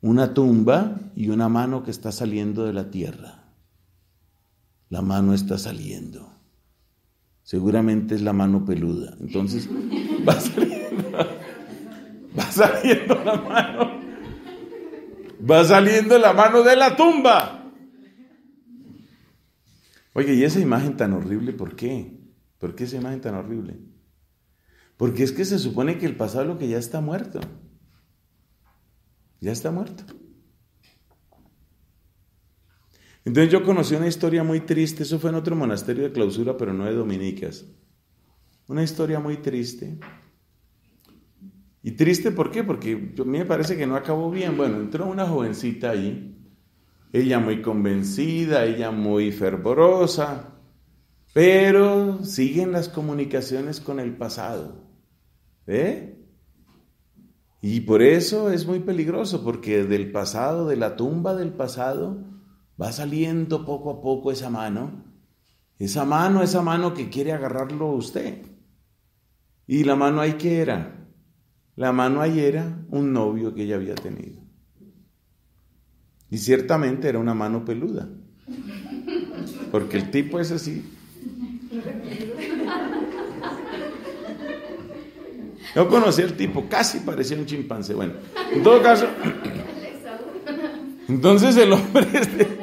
una tumba y una mano que está saliendo de la tierra. La mano está saliendo. Seguramente es la mano peluda. Entonces va a salir Va saliendo la mano. Va saliendo la mano de la tumba. Oye, ¿y esa imagen tan horrible por qué? ¿Por qué esa imagen tan horrible? Porque es que se supone que el pasado que ya está muerto. Ya está muerto. Entonces yo conocí una historia muy triste, eso fue en otro monasterio de clausura, pero no de dominicas. Una historia muy triste y triste, ¿por qué? Porque a mí me parece que no acabó bien. Bueno, entró una jovencita ahí, ella muy convencida, ella muy fervorosa, pero siguen las comunicaciones con el pasado. ¿Eh? Y por eso es muy peligroso, porque del pasado, de la tumba del pasado, va saliendo poco a poco esa mano, esa mano, esa mano que quiere agarrarlo usted. Y la mano ahí que era, la mano ahí era un novio que ella había tenido. Y ciertamente era una mano peluda. Porque el tipo es así. Yo conocí al tipo, casi parecía un chimpancé. Bueno, en todo caso. Entonces el hombre.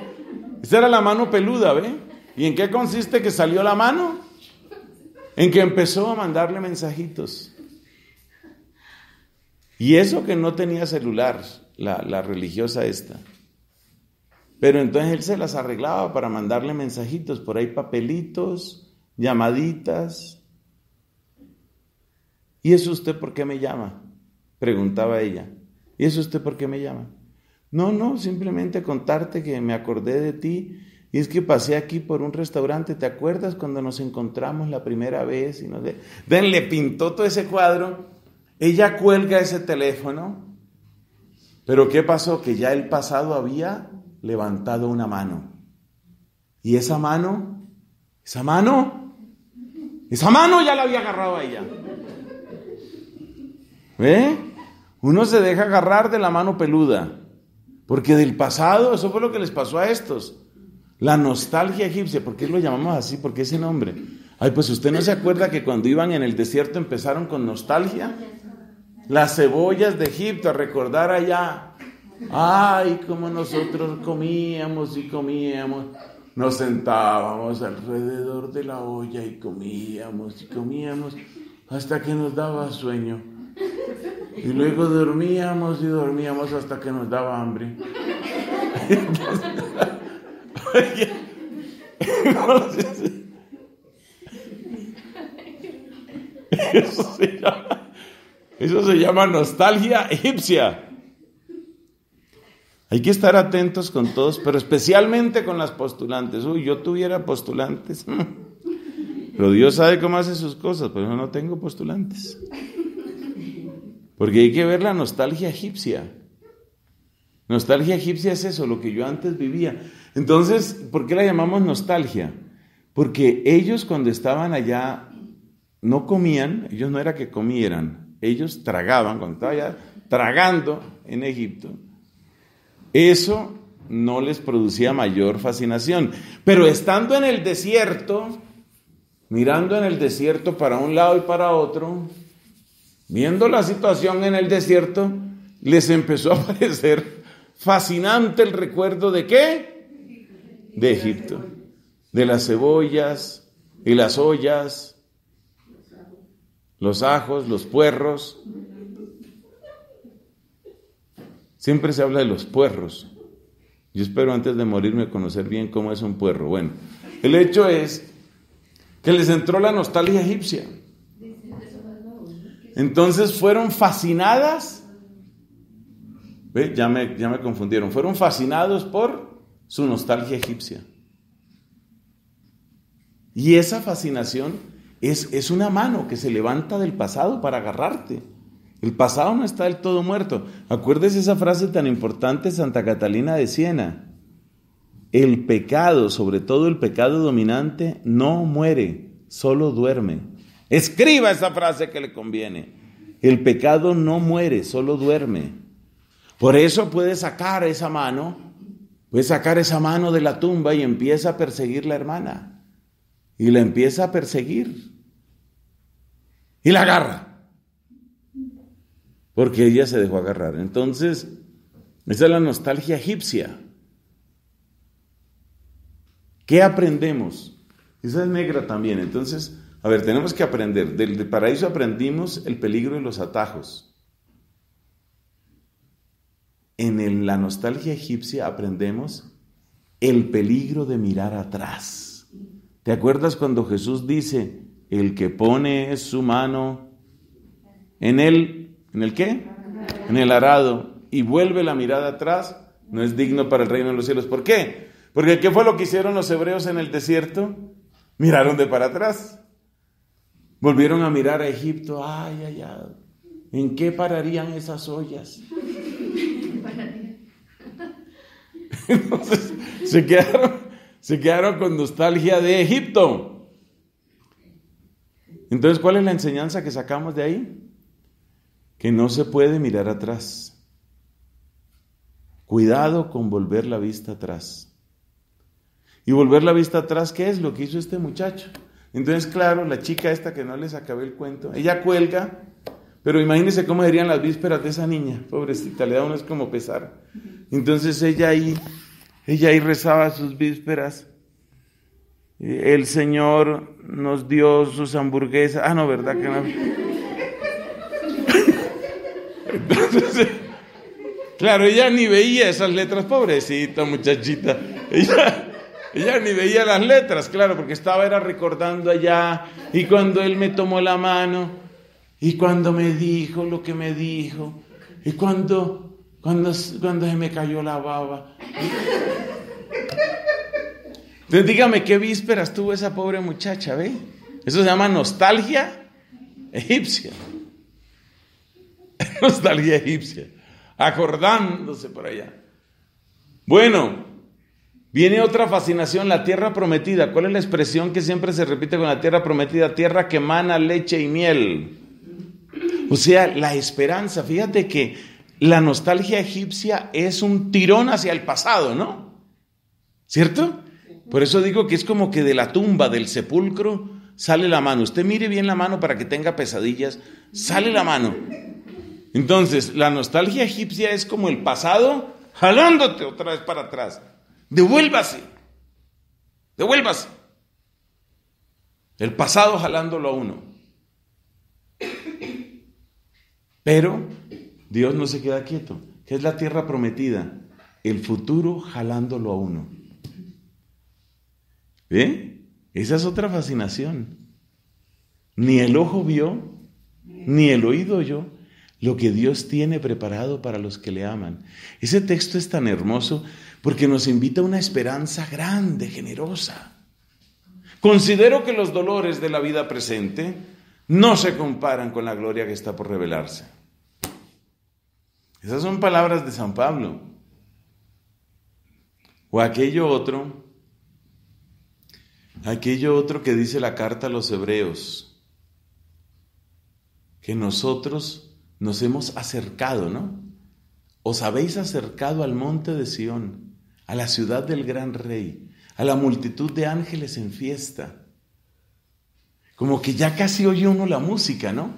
esta era la mano peluda, ¿ve? ¿Y en qué consiste que salió la mano? En que empezó a mandarle mensajitos. Y eso que no tenía celular, la, religiosa esta. Pero entonces él se las arreglaba para mandarle mensajitos, por ahí papelitos, llamaditas. ¿Y eso usted por qué me llama? Preguntaba ella. ¿Y eso usted por qué me llama? No, no, simplemente contarte que me acordé de ti y es que pasé aquí por un restaurante. ¿Te acuerdas cuando nos encontramos la primera vez? Y le pintó todo ese cuadro ella cuelga ese teléfono, pero ¿qué pasó? Que ya el pasado había levantado una mano. Y esa mano, esa mano, esa mano ya la había agarrado a ella. ¿Eh? Uno se deja agarrar de la mano peluda, porque del pasado, eso fue lo que les pasó a estos. La nostalgia egipcia, ¿por qué lo llamamos así? ¿Por qué ese nombre? Ay, pues usted no se acuerda que cuando iban en el desierto empezaron con nostalgia. Las cebollas de Egipto, a recordar allá. Ay, como nosotros comíamos y comíamos. Nos sentábamos alrededor de la olla y comíamos y comíamos hasta que nos daba sueño. Y luego dormíamos y dormíamos hasta que nos daba hambre. Eso se llama, nostalgia egipcia. Hay que estar atentos con todos, pero especialmente con las postulantes. Uy, yo tuviera postulantes. Pero Dios sabe cómo hace sus cosas, pero yo no tengo postulantes. Porque hay que ver la nostalgia egipcia. Nostalgia egipcia es eso, lo que yo antes vivía. Entonces, ¿por qué la llamamos nostalgia? Porque ellos cuando estaban allá no comían, ellos no era que comieran, ellos tragaban, cuando estaba ya tragando en Egipto, eso no les producía mayor fascinación. Pero estando en el desierto, mirando en el desierto para un lado y para otro, viendo la situación en el desierto, les empezó a parecer fascinante el recuerdo de qué? De Egipto, de las cebollas y las ollas los ajos, los puerros. Siempre se habla de los puerros. Yo espero antes de morirme conocer bien cómo es un puerro. Bueno, el hecho es que les entró la nostalgia egipcia. Entonces fueron fascinadas. Ya, ya me confundieron. Fueron fascinados por su nostalgia egipcia. Y esa fascinación es, una mano que se levanta del pasado para agarrarte. El pasado no está del todo muerto. Acuérdese esa frase tan importante de Santa Catalina de Siena. El pecado, sobre todo el pecado dominante, no muere, solo duerme. Escriba esa frase que le conviene. El pecado no muere, solo duerme. Por eso puede sacar esa mano, puede sacar esa mano de la tumba y empieza a perseguir la hermana y la empieza a perseguir. Y la agarra. Porque ella se dejó agarrar. Entonces, esa es la nostalgia egipcia. ¿Qué aprendemos? Esa es negra también. Entonces, a ver, tenemos que aprender. Del, paraíso aprendimos el peligro de los atajos. En la nostalgia egipcia aprendemos el peligro de mirar atrás. ¿Te acuerdas cuando Jesús dice, el que pone su mano en el ¿en el qué? En el arado y vuelve la mirada atrás, no es digno para el reino de los cielos. ¿Por qué? Porque ¿qué fue lo que hicieron los hebreos en el desierto? Miraron de para atrás. Volvieron a mirar a Egipto. Ay, ay, ay. ¿En qué pararían esas ollas? Entonces se quedaron se quedaron con nostalgia de Egipto. Entonces, ¿cuál es la enseñanza que sacamos de ahí? Que no se puede mirar atrás. Cuidado con volver la vista atrás. Y volver la vista atrás, ¿qué es lo que hizo este muchacho? Entonces, claro, la chica esta que no les acabé el cuento, ella cuelga, pero imagínense cómo serían las vísperas de esa niña, pobrecita, le da uno es como pesar. Entonces ella ahí ella ahí rezaba sus vísperas. El Señor nos dio sus hamburguesas. Ah, no, ¿verdad que no? claro, ella ni veía esas letras, pobrecita muchachita. Ella, ella ni veía las letras, claro, porque estaba era recordando allá. Y cuando él me tomó la mano, y cuando me dijo lo que me dijo, y cuando cuando, se me cayó la baba. Entonces dígame qué vísperas tuvo esa pobre muchacha, ¿ve? Eso se llama nostalgia egipcia. Nostalgia egipcia. Acordándose por allá. Bueno, viene otra fascinación, la tierra prometida. ¿Cuál es la expresión que siempre se repite con la tierra prometida? Tierra que emana leche y miel. O sea, la esperanza. Fíjate que la nostalgia egipcia es un tirón hacia el pasado, ¿no? ¿Cierto? Por eso digo que es como que de la tumba, del sepulcro, sale la mano. Usted mire bien la mano para que tenga pesadillas. Sale la mano. Entonces, la nostalgia egipcia es como el pasado jalándote otra vez para atrás. Devuélvase. Devuélvase. El pasado jalándolo a uno. Pero Dios no se queda quieto. que es la tierra prometida? El futuro jalándolo a uno. ¿Ve? ¿Eh? Esa es otra fascinación. Ni el ojo vio, ni el oído oyó lo que Dios tiene preparado para los que le aman. Ese texto es tan hermoso porque nos invita a una esperanza grande, generosa. Considero que los dolores de la vida presente no se comparan con la gloria que está por revelarse. Esas son palabras de San Pablo. O aquello otro, aquello otro que dice la carta a los hebreos, que nosotros nos hemos acercado, ¿no? Os habéis acercado al monte de Sión, a la ciudad del gran rey, a la multitud de ángeles en fiesta. Como que ya casi oye uno la música, ¿no?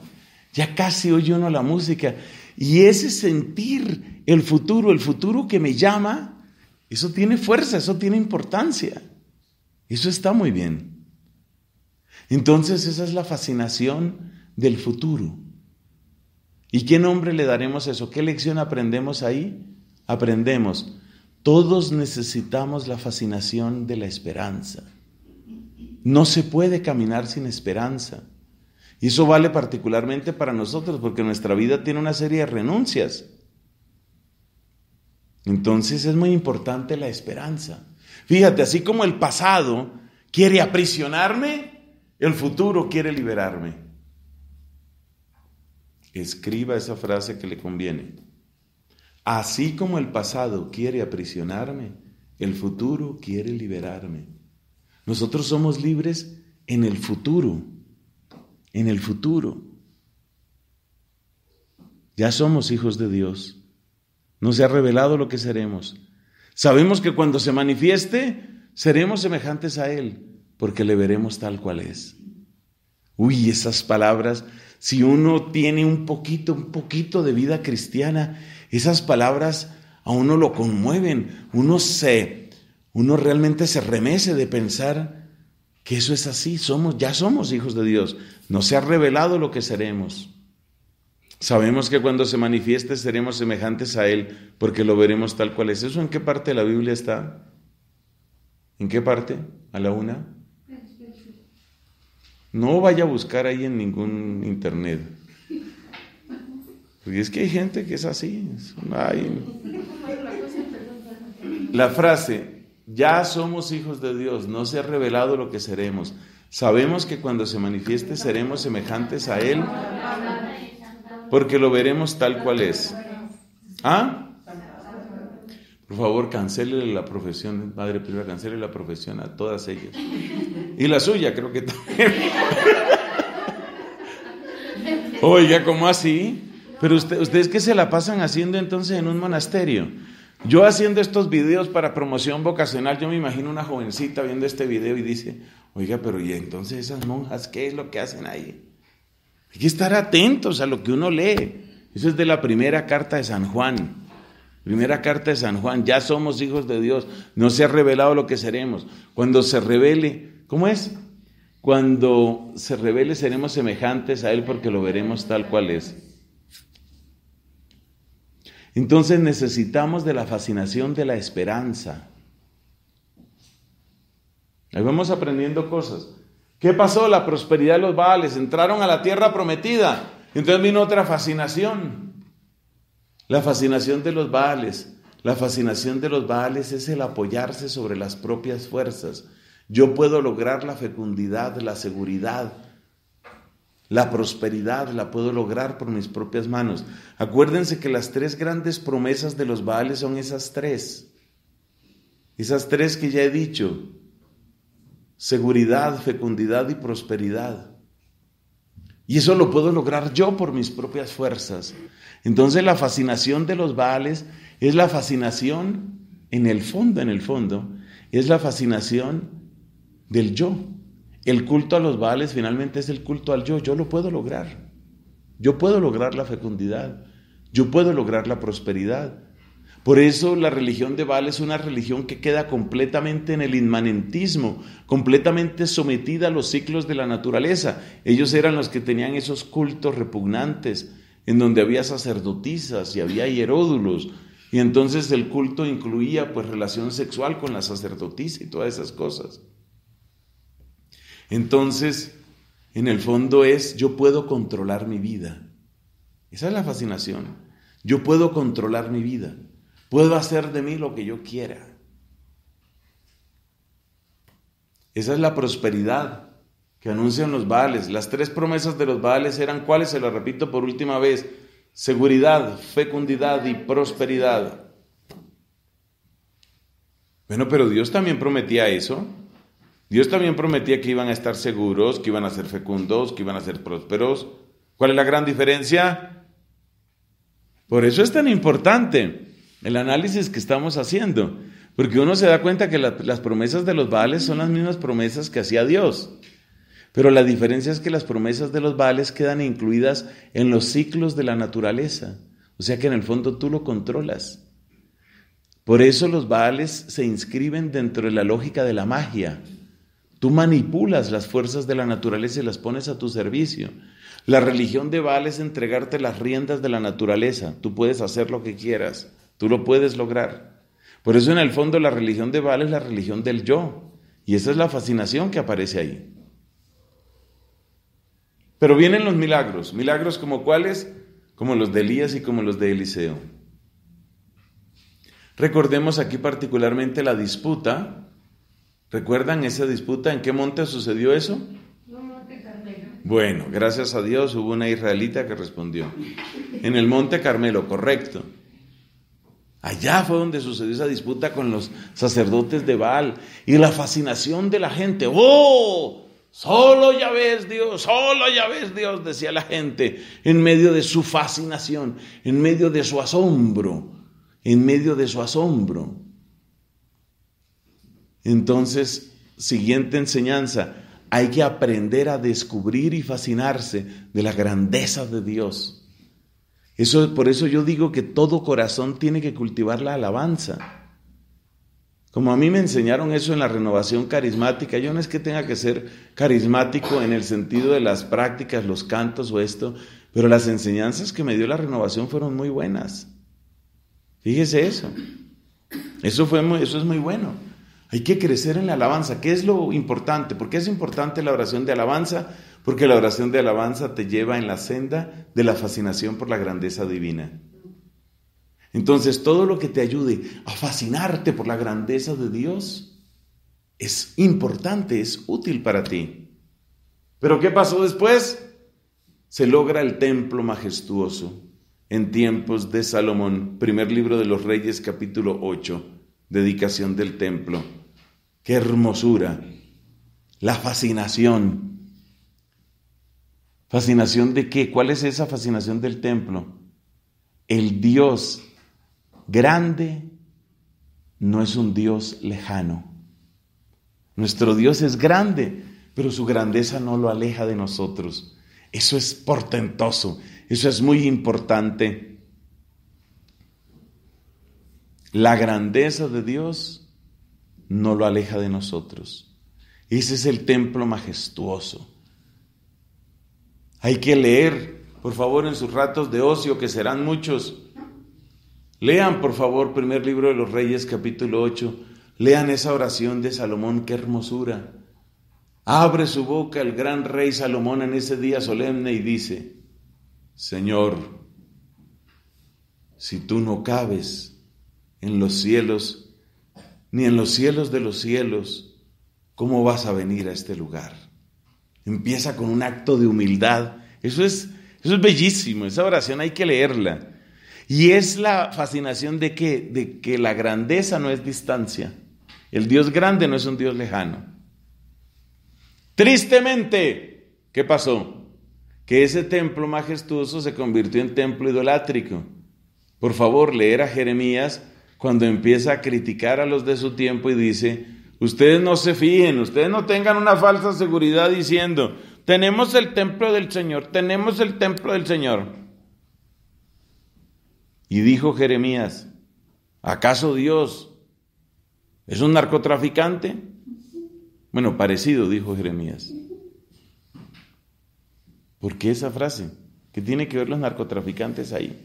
Ya casi oye uno la música. Y ese sentir el futuro, el futuro que me llama, eso tiene fuerza, eso tiene importancia. Eso está muy bien. Entonces esa es la fascinación del futuro. ¿Y qué nombre le daremos a eso? ¿Qué lección aprendemos ahí? Aprendemos. Todos necesitamos la fascinación de la esperanza. No se puede caminar sin esperanza. Y eso vale particularmente para nosotros, porque nuestra vida tiene una serie de renuncias. Entonces es muy importante la esperanza. Fíjate, así como el pasado quiere aprisionarme, el futuro quiere liberarme. Escriba esa frase que le conviene. Así como el pasado quiere aprisionarme, el futuro quiere liberarme. Nosotros somos libres en el futuro en el futuro. Ya somos hijos de Dios. Nos ha revelado lo que seremos. Sabemos que cuando se manifieste, seremos semejantes a Él, porque le veremos tal cual es. Uy, esas palabras, si uno tiene un poquito, un poquito de vida cristiana, esas palabras a uno lo conmueven, uno se, uno realmente se remece de pensar que eso es así, somos, ya somos hijos de Dios. No se ha revelado lo que seremos. Sabemos que cuando se manifieste seremos semejantes a Él, porque lo veremos tal cual es. ¿Eso en qué parte de la Biblia está? ¿En qué parte? ¿A la una? No vaya a buscar ahí en ningún internet. Porque es que hay gente que es así. La frase, ya somos hijos de Dios, no se ha revelado lo que seremos. Sabemos que cuando se manifieste seremos semejantes a Él, porque lo veremos tal cual es. ¿Ah? Por favor, cancele la profesión, Padre, Primero cancele la profesión a todas ellas. Y la suya, creo que también. Oiga, ¿cómo así? Pero usted, ustedes que se la pasan haciendo entonces en un monasterio. Yo haciendo estos videos para promoción vocacional, yo me imagino una jovencita viendo este video y dice, oiga, pero ¿y entonces esas monjas qué es lo que hacen ahí? Hay que estar atentos a lo que uno lee. Eso es de la primera carta de San Juan. Primera carta de San Juan, ya somos hijos de Dios, no se ha revelado lo que seremos. Cuando se revele, ¿cómo es? Cuando se revele seremos semejantes a Él porque lo veremos tal cual es. Entonces necesitamos de la fascinación de la esperanza. Ahí vamos aprendiendo cosas. ¿Qué pasó? La prosperidad de los Baales. Entraron a la tierra prometida. Entonces vino otra fascinación. La fascinación de los Baales. La fascinación de los Baales es el apoyarse sobre las propias fuerzas. Yo puedo lograr la fecundidad, la seguridad, la prosperidad la puedo lograr por mis propias manos. Acuérdense que las tres grandes promesas de los Baales son esas tres. Esas tres que ya he dicho. Seguridad, fecundidad y prosperidad. Y eso lo puedo lograr yo por mis propias fuerzas. Entonces la fascinación de los Baales es la fascinación, en el fondo, en el fondo, es la fascinación del yo. El culto a los bales finalmente es el culto al yo. Yo lo puedo lograr. Yo puedo lograr la fecundidad. Yo puedo lograr la prosperidad. Por eso la religión de Baal es una religión que queda completamente en el inmanentismo, completamente sometida a los ciclos de la naturaleza. Ellos eran los que tenían esos cultos repugnantes, en donde había sacerdotisas y había hieródulos. Y entonces el culto incluía pues relación sexual con la sacerdotisa y todas esas cosas. Entonces, en el fondo es, yo puedo controlar mi vida. Esa es la fascinación. Yo puedo controlar mi vida. Puedo hacer de mí lo que yo quiera. Esa es la prosperidad que anuncian los Baales. Las tres promesas de los Baales eran cuáles, se lo repito por última vez, seguridad, fecundidad y prosperidad. Bueno, pero Dios también prometía eso. Dios también prometía que iban a estar seguros, que iban a ser fecundos, que iban a ser prósperos. ¿Cuál es la gran diferencia? Por eso es tan importante el análisis que estamos haciendo, porque uno se da cuenta que las promesas de los Baales son las mismas promesas que hacía Dios. Pero la diferencia es que las promesas de los Baales quedan incluidas en los ciclos de la naturaleza. O sea que en el fondo tú lo controlas. Por eso los Baales se inscriben dentro de la lógica de la magia. Tú manipulas las fuerzas de la naturaleza y las pones a tu servicio. La religión de Baal es entregarte las riendas de la naturaleza. Tú puedes hacer lo que quieras. Tú lo puedes lograr. Por eso en el fondo la religión de Baal es la religión del yo. Y esa es la fascinación que aparece ahí. Pero vienen los milagros. Milagros como cuáles? Como los de Elías y como los de Eliseo. Recordemos aquí particularmente la disputa ¿Recuerdan esa disputa? ¿En qué monte sucedió eso? Monte Carmelo. Bueno, gracias a Dios hubo una israelita que respondió. En el monte Carmelo, correcto. Allá fue donde sucedió esa disputa con los sacerdotes de Baal y la fascinación de la gente. ¡Oh! Solo ya ves Dios, solo ya ves Dios, decía la gente, en medio de su fascinación, en medio de su asombro, en medio de su asombro. Entonces, siguiente enseñanza, hay que aprender a descubrir y fascinarse de la grandeza de Dios. Eso, por eso yo digo que todo corazón tiene que cultivar la alabanza. Como a mí me enseñaron eso en la renovación carismática, yo no es que tenga que ser carismático en el sentido de las prácticas, los cantos o esto, pero las enseñanzas que me dio la renovación fueron muy buenas. Fíjese eso. Eso, fue eso es muy bueno. Hay que crecer en la alabanza. ¿Qué es lo importante? porque es importante la oración de alabanza? Porque la oración de alabanza te lleva en la senda de la fascinación por la grandeza divina. Entonces, todo lo que te ayude a fascinarte por la grandeza de Dios es importante, es útil para ti. Pero ¿qué pasó después? Se logra el templo majestuoso en tiempos de Salomón, primer libro de los Reyes capítulo 8, dedicación del templo. Qué hermosura. La fascinación. ¿Fascinación de qué? ¿Cuál es esa fascinación del templo? El Dios grande no es un Dios lejano. Nuestro Dios es grande, pero su grandeza no lo aleja de nosotros. Eso es portentoso, eso es muy importante. La grandeza de Dios no lo aleja de nosotros. Ese es el templo majestuoso. Hay que leer, por favor, en sus ratos de ocio, que serán muchos. Lean, por favor, primer libro de los Reyes, capítulo 8. Lean esa oración de Salomón, qué hermosura. Abre su boca el gran rey Salomón en ese día solemne y dice, Señor, si tú no cabes en los cielos, ni en los cielos de los cielos, ¿cómo vas a venir a este lugar? Empieza con un acto de humildad. Eso es, es bellísimo, esa oración hay que leerla. Y es la fascinación de que, de que la grandeza no es distancia. El Dios grande no es un Dios lejano. Tristemente, ¿qué pasó? Que ese templo majestuoso se convirtió en templo idolátrico. Por favor, leer a Jeremías cuando empieza a criticar a los de su tiempo y dice, ustedes no se fijen, ustedes no tengan una falsa seguridad diciendo, tenemos el templo del Señor, tenemos el templo del Señor. Y dijo Jeremías, ¿acaso Dios es un narcotraficante? Bueno, parecido, dijo Jeremías. ¿Por qué esa frase? ¿Qué tiene que ver los narcotraficantes ahí?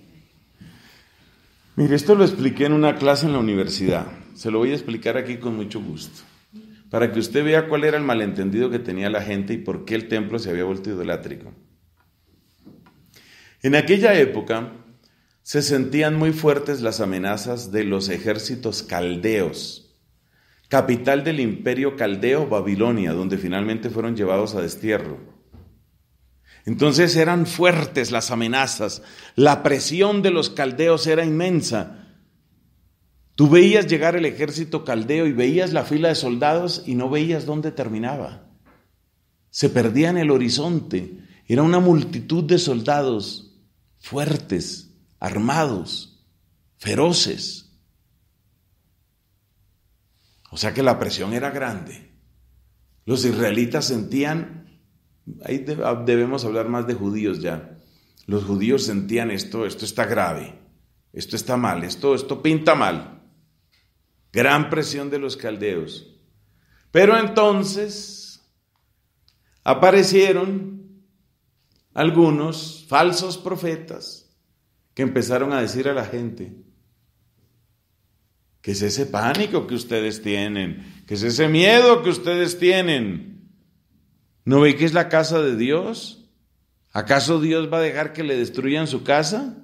Mire, esto lo expliqué en una clase en la universidad. Se lo voy a explicar aquí con mucho gusto. Para que usted vea cuál era el malentendido que tenía la gente y por qué el templo se había vuelto idolátrico. En aquella época se sentían muy fuertes las amenazas de los ejércitos caldeos, capital del imperio caldeo Babilonia, donde finalmente fueron llevados a destierro. Entonces eran fuertes las amenazas, la presión de los caldeos era inmensa. Tú veías llegar el ejército caldeo y veías la fila de soldados y no veías dónde terminaba. Se perdía en el horizonte. Era una multitud de soldados fuertes, armados, feroces. O sea que la presión era grande. Los israelitas sentían Ahí ah, debemos hablar más de judíos ya. Los judíos sentían esto, esto está grave, esto está mal, esto, esto pinta mal. Gran presión de los caldeos. Pero entonces aparecieron algunos falsos profetas que empezaron a decir a la gente, que es ese pánico que ustedes tienen, que es ese miedo que ustedes tienen, ¿No ve que es la casa de Dios? ¿Acaso Dios va a dejar que le destruyan su casa?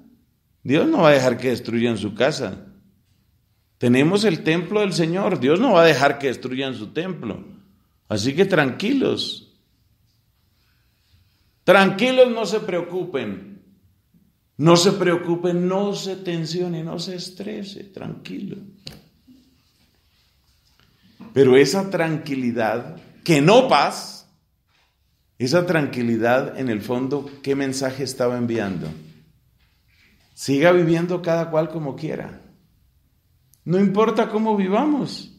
Dios no va a dejar que destruyan su casa. Tenemos el templo del Señor. Dios no va a dejar que destruyan su templo. Así que tranquilos. Tranquilos, no se preocupen. No se preocupen, no se tensione, no se estrese, tranquilo. Pero esa tranquilidad, que no paz, esa tranquilidad, en el fondo, ¿qué mensaje estaba enviando? Siga viviendo cada cual como quiera. No importa cómo vivamos.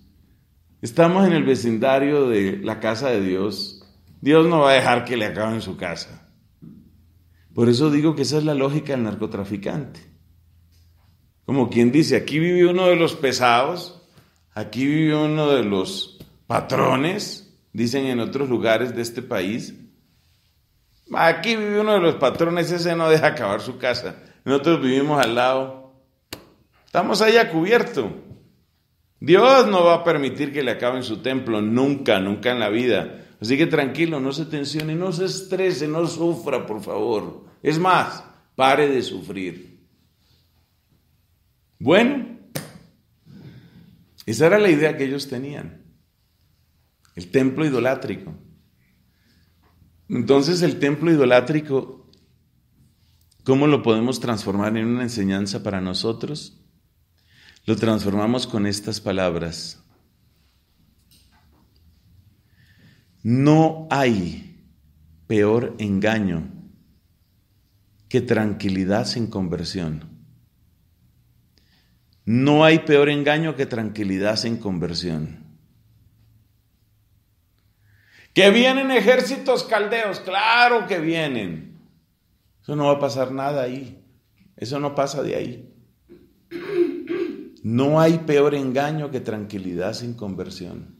Estamos en el vecindario de la casa de Dios. Dios no va a dejar que le acaben su casa. Por eso digo que esa es la lógica del narcotraficante. Como quien dice, aquí vive uno de los pesados, aquí vive uno de los patrones, dicen en otros lugares de este país, Aquí vive uno de los patrones, ese no deja acabar su casa. Nosotros vivimos al lado. Estamos ahí a cubierto. Dios no va a permitir que le acaben su templo, nunca, nunca en la vida. Así que tranquilo, no se tensione, no se estrese, no sufra, por favor. Es más, pare de sufrir. Bueno, esa era la idea que ellos tenían. El templo idolátrico. Entonces el templo idolátrico, ¿cómo lo podemos transformar en una enseñanza para nosotros? Lo transformamos con estas palabras. No hay peor engaño que tranquilidad sin conversión. No hay peor engaño que tranquilidad sin conversión. Que vienen ejércitos caldeos, claro que vienen. Eso no va a pasar nada ahí. Eso no pasa de ahí. No hay peor engaño que tranquilidad sin conversión.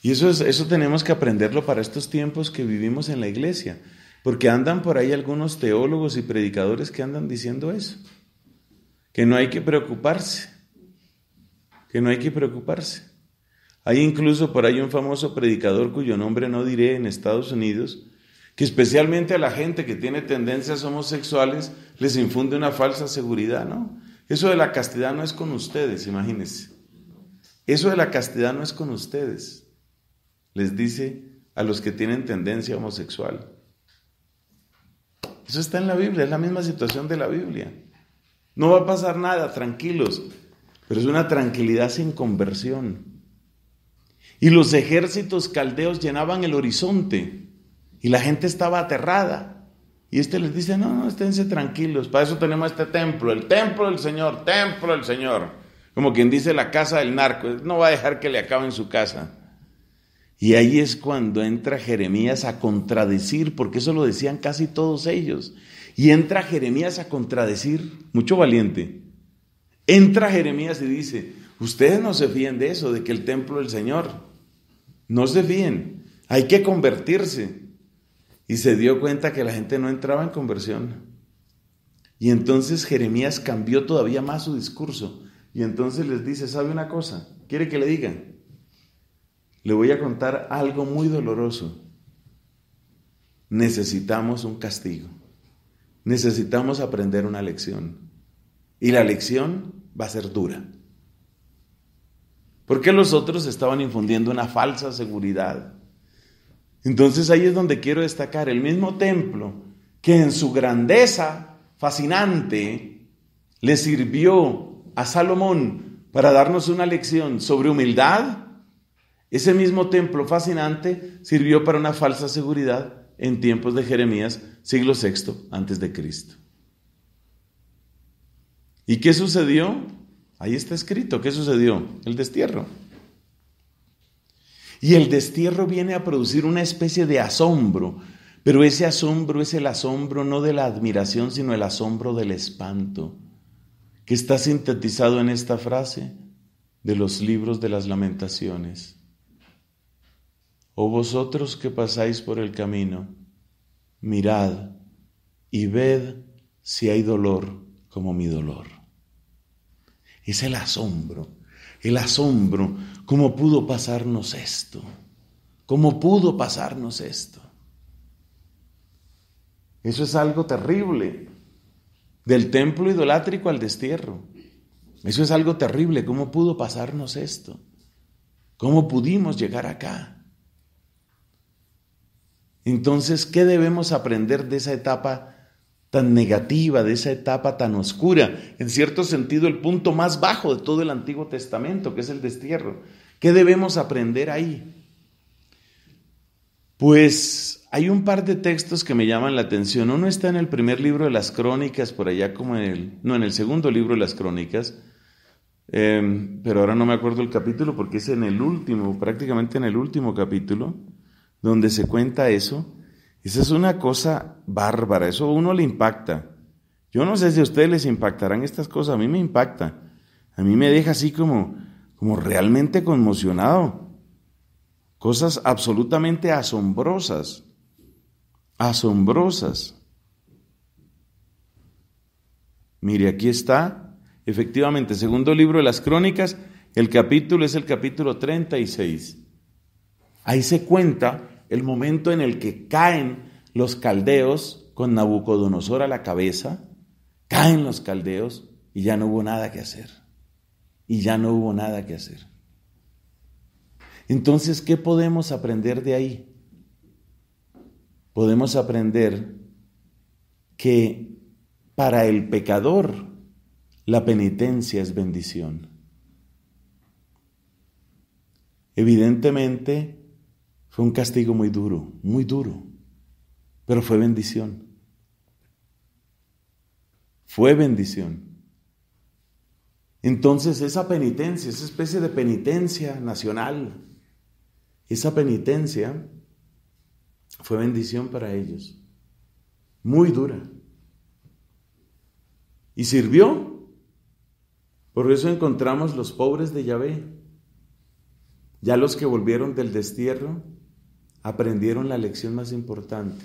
Y eso, es, eso tenemos que aprenderlo para estos tiempos que vivimos en la iglesia, porque andan por ahí algunos teólogos y predicadores que andan diciendo eso, que no hay que preocuparse, que no hay que preocuparse. Hay incluso por ahí un famoso predicador cuyo nombre no diré en Estados Unidos, que especialmente a la gente que tiene tendencias homosexuales les infunde una falsa seguridad, ¿no? Eso de la castidad no es con ustedes, imagínense. Eso de la castidad no es con ustedes, les dice a los que tienen tendencia homosexual. Eso está en la Biblia, es la misma situación de la Biblia. No va a pasar nada, tranquilos, pero es una tranquilidad sin conversión. Y los ejércitos caldeos llenaban el horizonte y la gente estaba aterrada. Y este les dice, no, no, esténse tranquilos, para eso tenemos este templo, el templo del Señor, templo del Señor. Como quien dice la casa del narco, no va a dejar que le acaben su casa. Y ahí es cuando entra Jeremías a contradecir, porque eso lo decían casi todos ellos. Y entra Jeremías a contradecir, mucho valiente. Entra Jeremías y dice, ustedes no se fíen de eso, de que el templo del Señor, no se fíen, hay que convertirse. Y se dio cuenta que la gente no entraba en conversión. Y entonces Jeremías cambió todavía más su discurso. Y entonces les dice, ¿sabe una cosa? ¿Quiere que le diga? Le voy a contar algo muy doloroso. Necesitamos un castigo. Necesitamos aprender una lección. Y la lección va a ser dura. Porque los otros estaban infundiendo una falsa seguridad. Entonces ahí es donde quiero destacar el mismo templo que en su grandeza fascinante le sirvió a Salomón para darnos una lección sobre humildad. Ese mismo templo fascinante sirvió para una falsa seguridad en tiempos de Jeremías, siglo VI antes de Cristo. ¿Y qué sucedió? Ahí está escrito, ¿qué sucedió? El destierro. Y el destierro viene a producir una especie de asombro, pero ese asombro es el asombro no de la admiración, sino el asombro del espanto, que está sintetizado en esta frase de los libros de las lamentaciones. Oh vosotros que pasáis por el camino, mirad y ved si hay dolor como mi dolor. Es el asombro, el asombro, cómo pudo pasarnos esto, cómo pudo pasarnos esto. Eso es algo terrible, del templo idolátrico al destierro. Eso es algo terrible, cómo pudo pasarnos esto, cómo pudimos llegar acá. Entonces, ¿qué debemos aprender de esa etapa tan negativa, de esa etapa tan oscura, en cierto sentido el punto más bajo de todo el Antiguo Testamento, que es el destierro. ¿Qué debemos aprender ahí? Pues hay un par de textos que me llaman la atención. Uno está en el primer libro de las crónicas, por allá como en el, no, en el segundo libro de las crónicas, em, pero ahora no me acuerdo el capítulo porque es en el último, prácticamente en el último capítulo, donde se cuenta eso. Esa es una cosa bárbara, eso a uno le impacta. Yo no sé si a ustedes les impactarán estas cosas, a mí me impacta. A mí me deja así como, como realmente conmocionado. Cosas absolutamente asombrosas. Asombrosas. Mire, aquí está, efectivamente, segundo libro de las crónicas, el capítulo es el capítulo 36. Ahí se cuenta el momento en el que caen los caldeos con Nabucodonosor a la cabeza, caen los caldeos y ya no hubo nada que hacer. Y ya no hubo nada que hacer. Entonces, ¿qué podemos aprender de ahí? Podemos aprender que para el pecador la penitencia es bendición. Evidentemente, fue un castigo muy duro, muy duro, pero fue bendición. Fue bendición. Entonces esa penitencia, esa especie de penitencia nacional, esa penitencia fue bendición para ellos, muy dura. Y sirvió. Por eso encontramos los pobres de Yahvé, ya los que volvieron del destierro, aprendieron la lección más importante.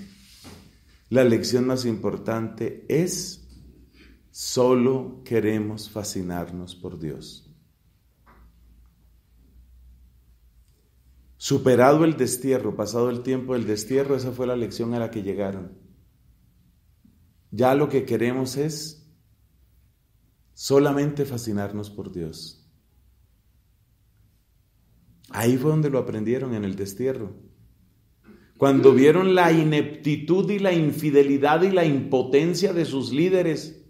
La lección más importante es, solo queremos fascinarnos por Dios. Superado el destierro, pasado el tiempo del destierro, esa fue la lección a la que llegaron. Ya lo que queremos es solamente fascinarnos por Dios. Ahí fue donde lo aprendieron en el destierro cuando vieron la ineptitud y la infidelidad y la impotencia de sus líderes,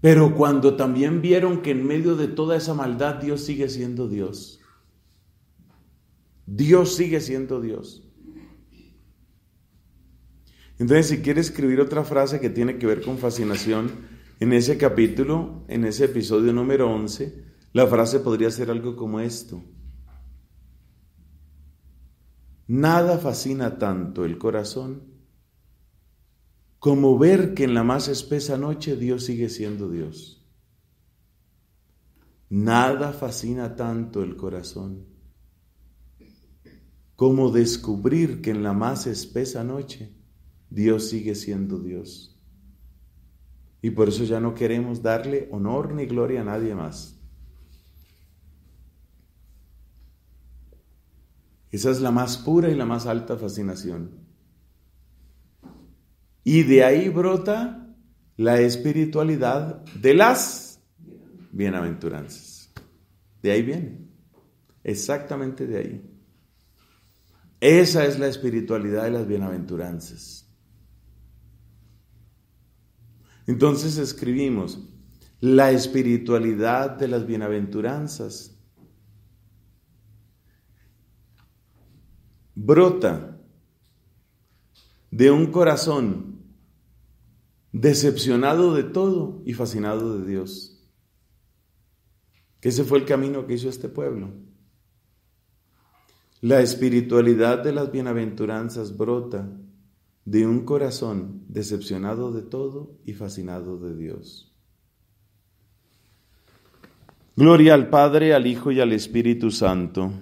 pero cuando también vieron que en medio de toda esa maldad Dios sigue siendo Dios. Dios sigue siendo Dios. Entonces, si quiere escribir otra frase que tiene que ver con fascinación, en ese capítulo, en ese episodio número 11, la frase podría ser algo como esto. Nada fascina tanto el corazón como ver que en la más espesa noche Dios sigue siendo Dios. Nada fascina tanto el corazón como descubrir que en la más espesa noche Dios sigue siendo Dios. Y por eso ya no queremos darle honor ni gloria a nadie más. Esa es la más pura y la más alta fascinación. Y de ahí brota la espiritualidad de las bienaventuranzas. De ahí viene. Exactamente de ahí. Esa es la espiritualidad de las bienaventuranzas. Entonces escribimos, la espiritualidad de las bienaventuranzas brota de un corazón decepcionado de todo y fascinado de Dios. ese fue el camino que hizo este pueblo. La espiritualidad de las bienaventuranzas brota de un corazón decepcionado de todo y fascinado de Dios. Gloria al Padre, al Hijo y al Espíritu Santo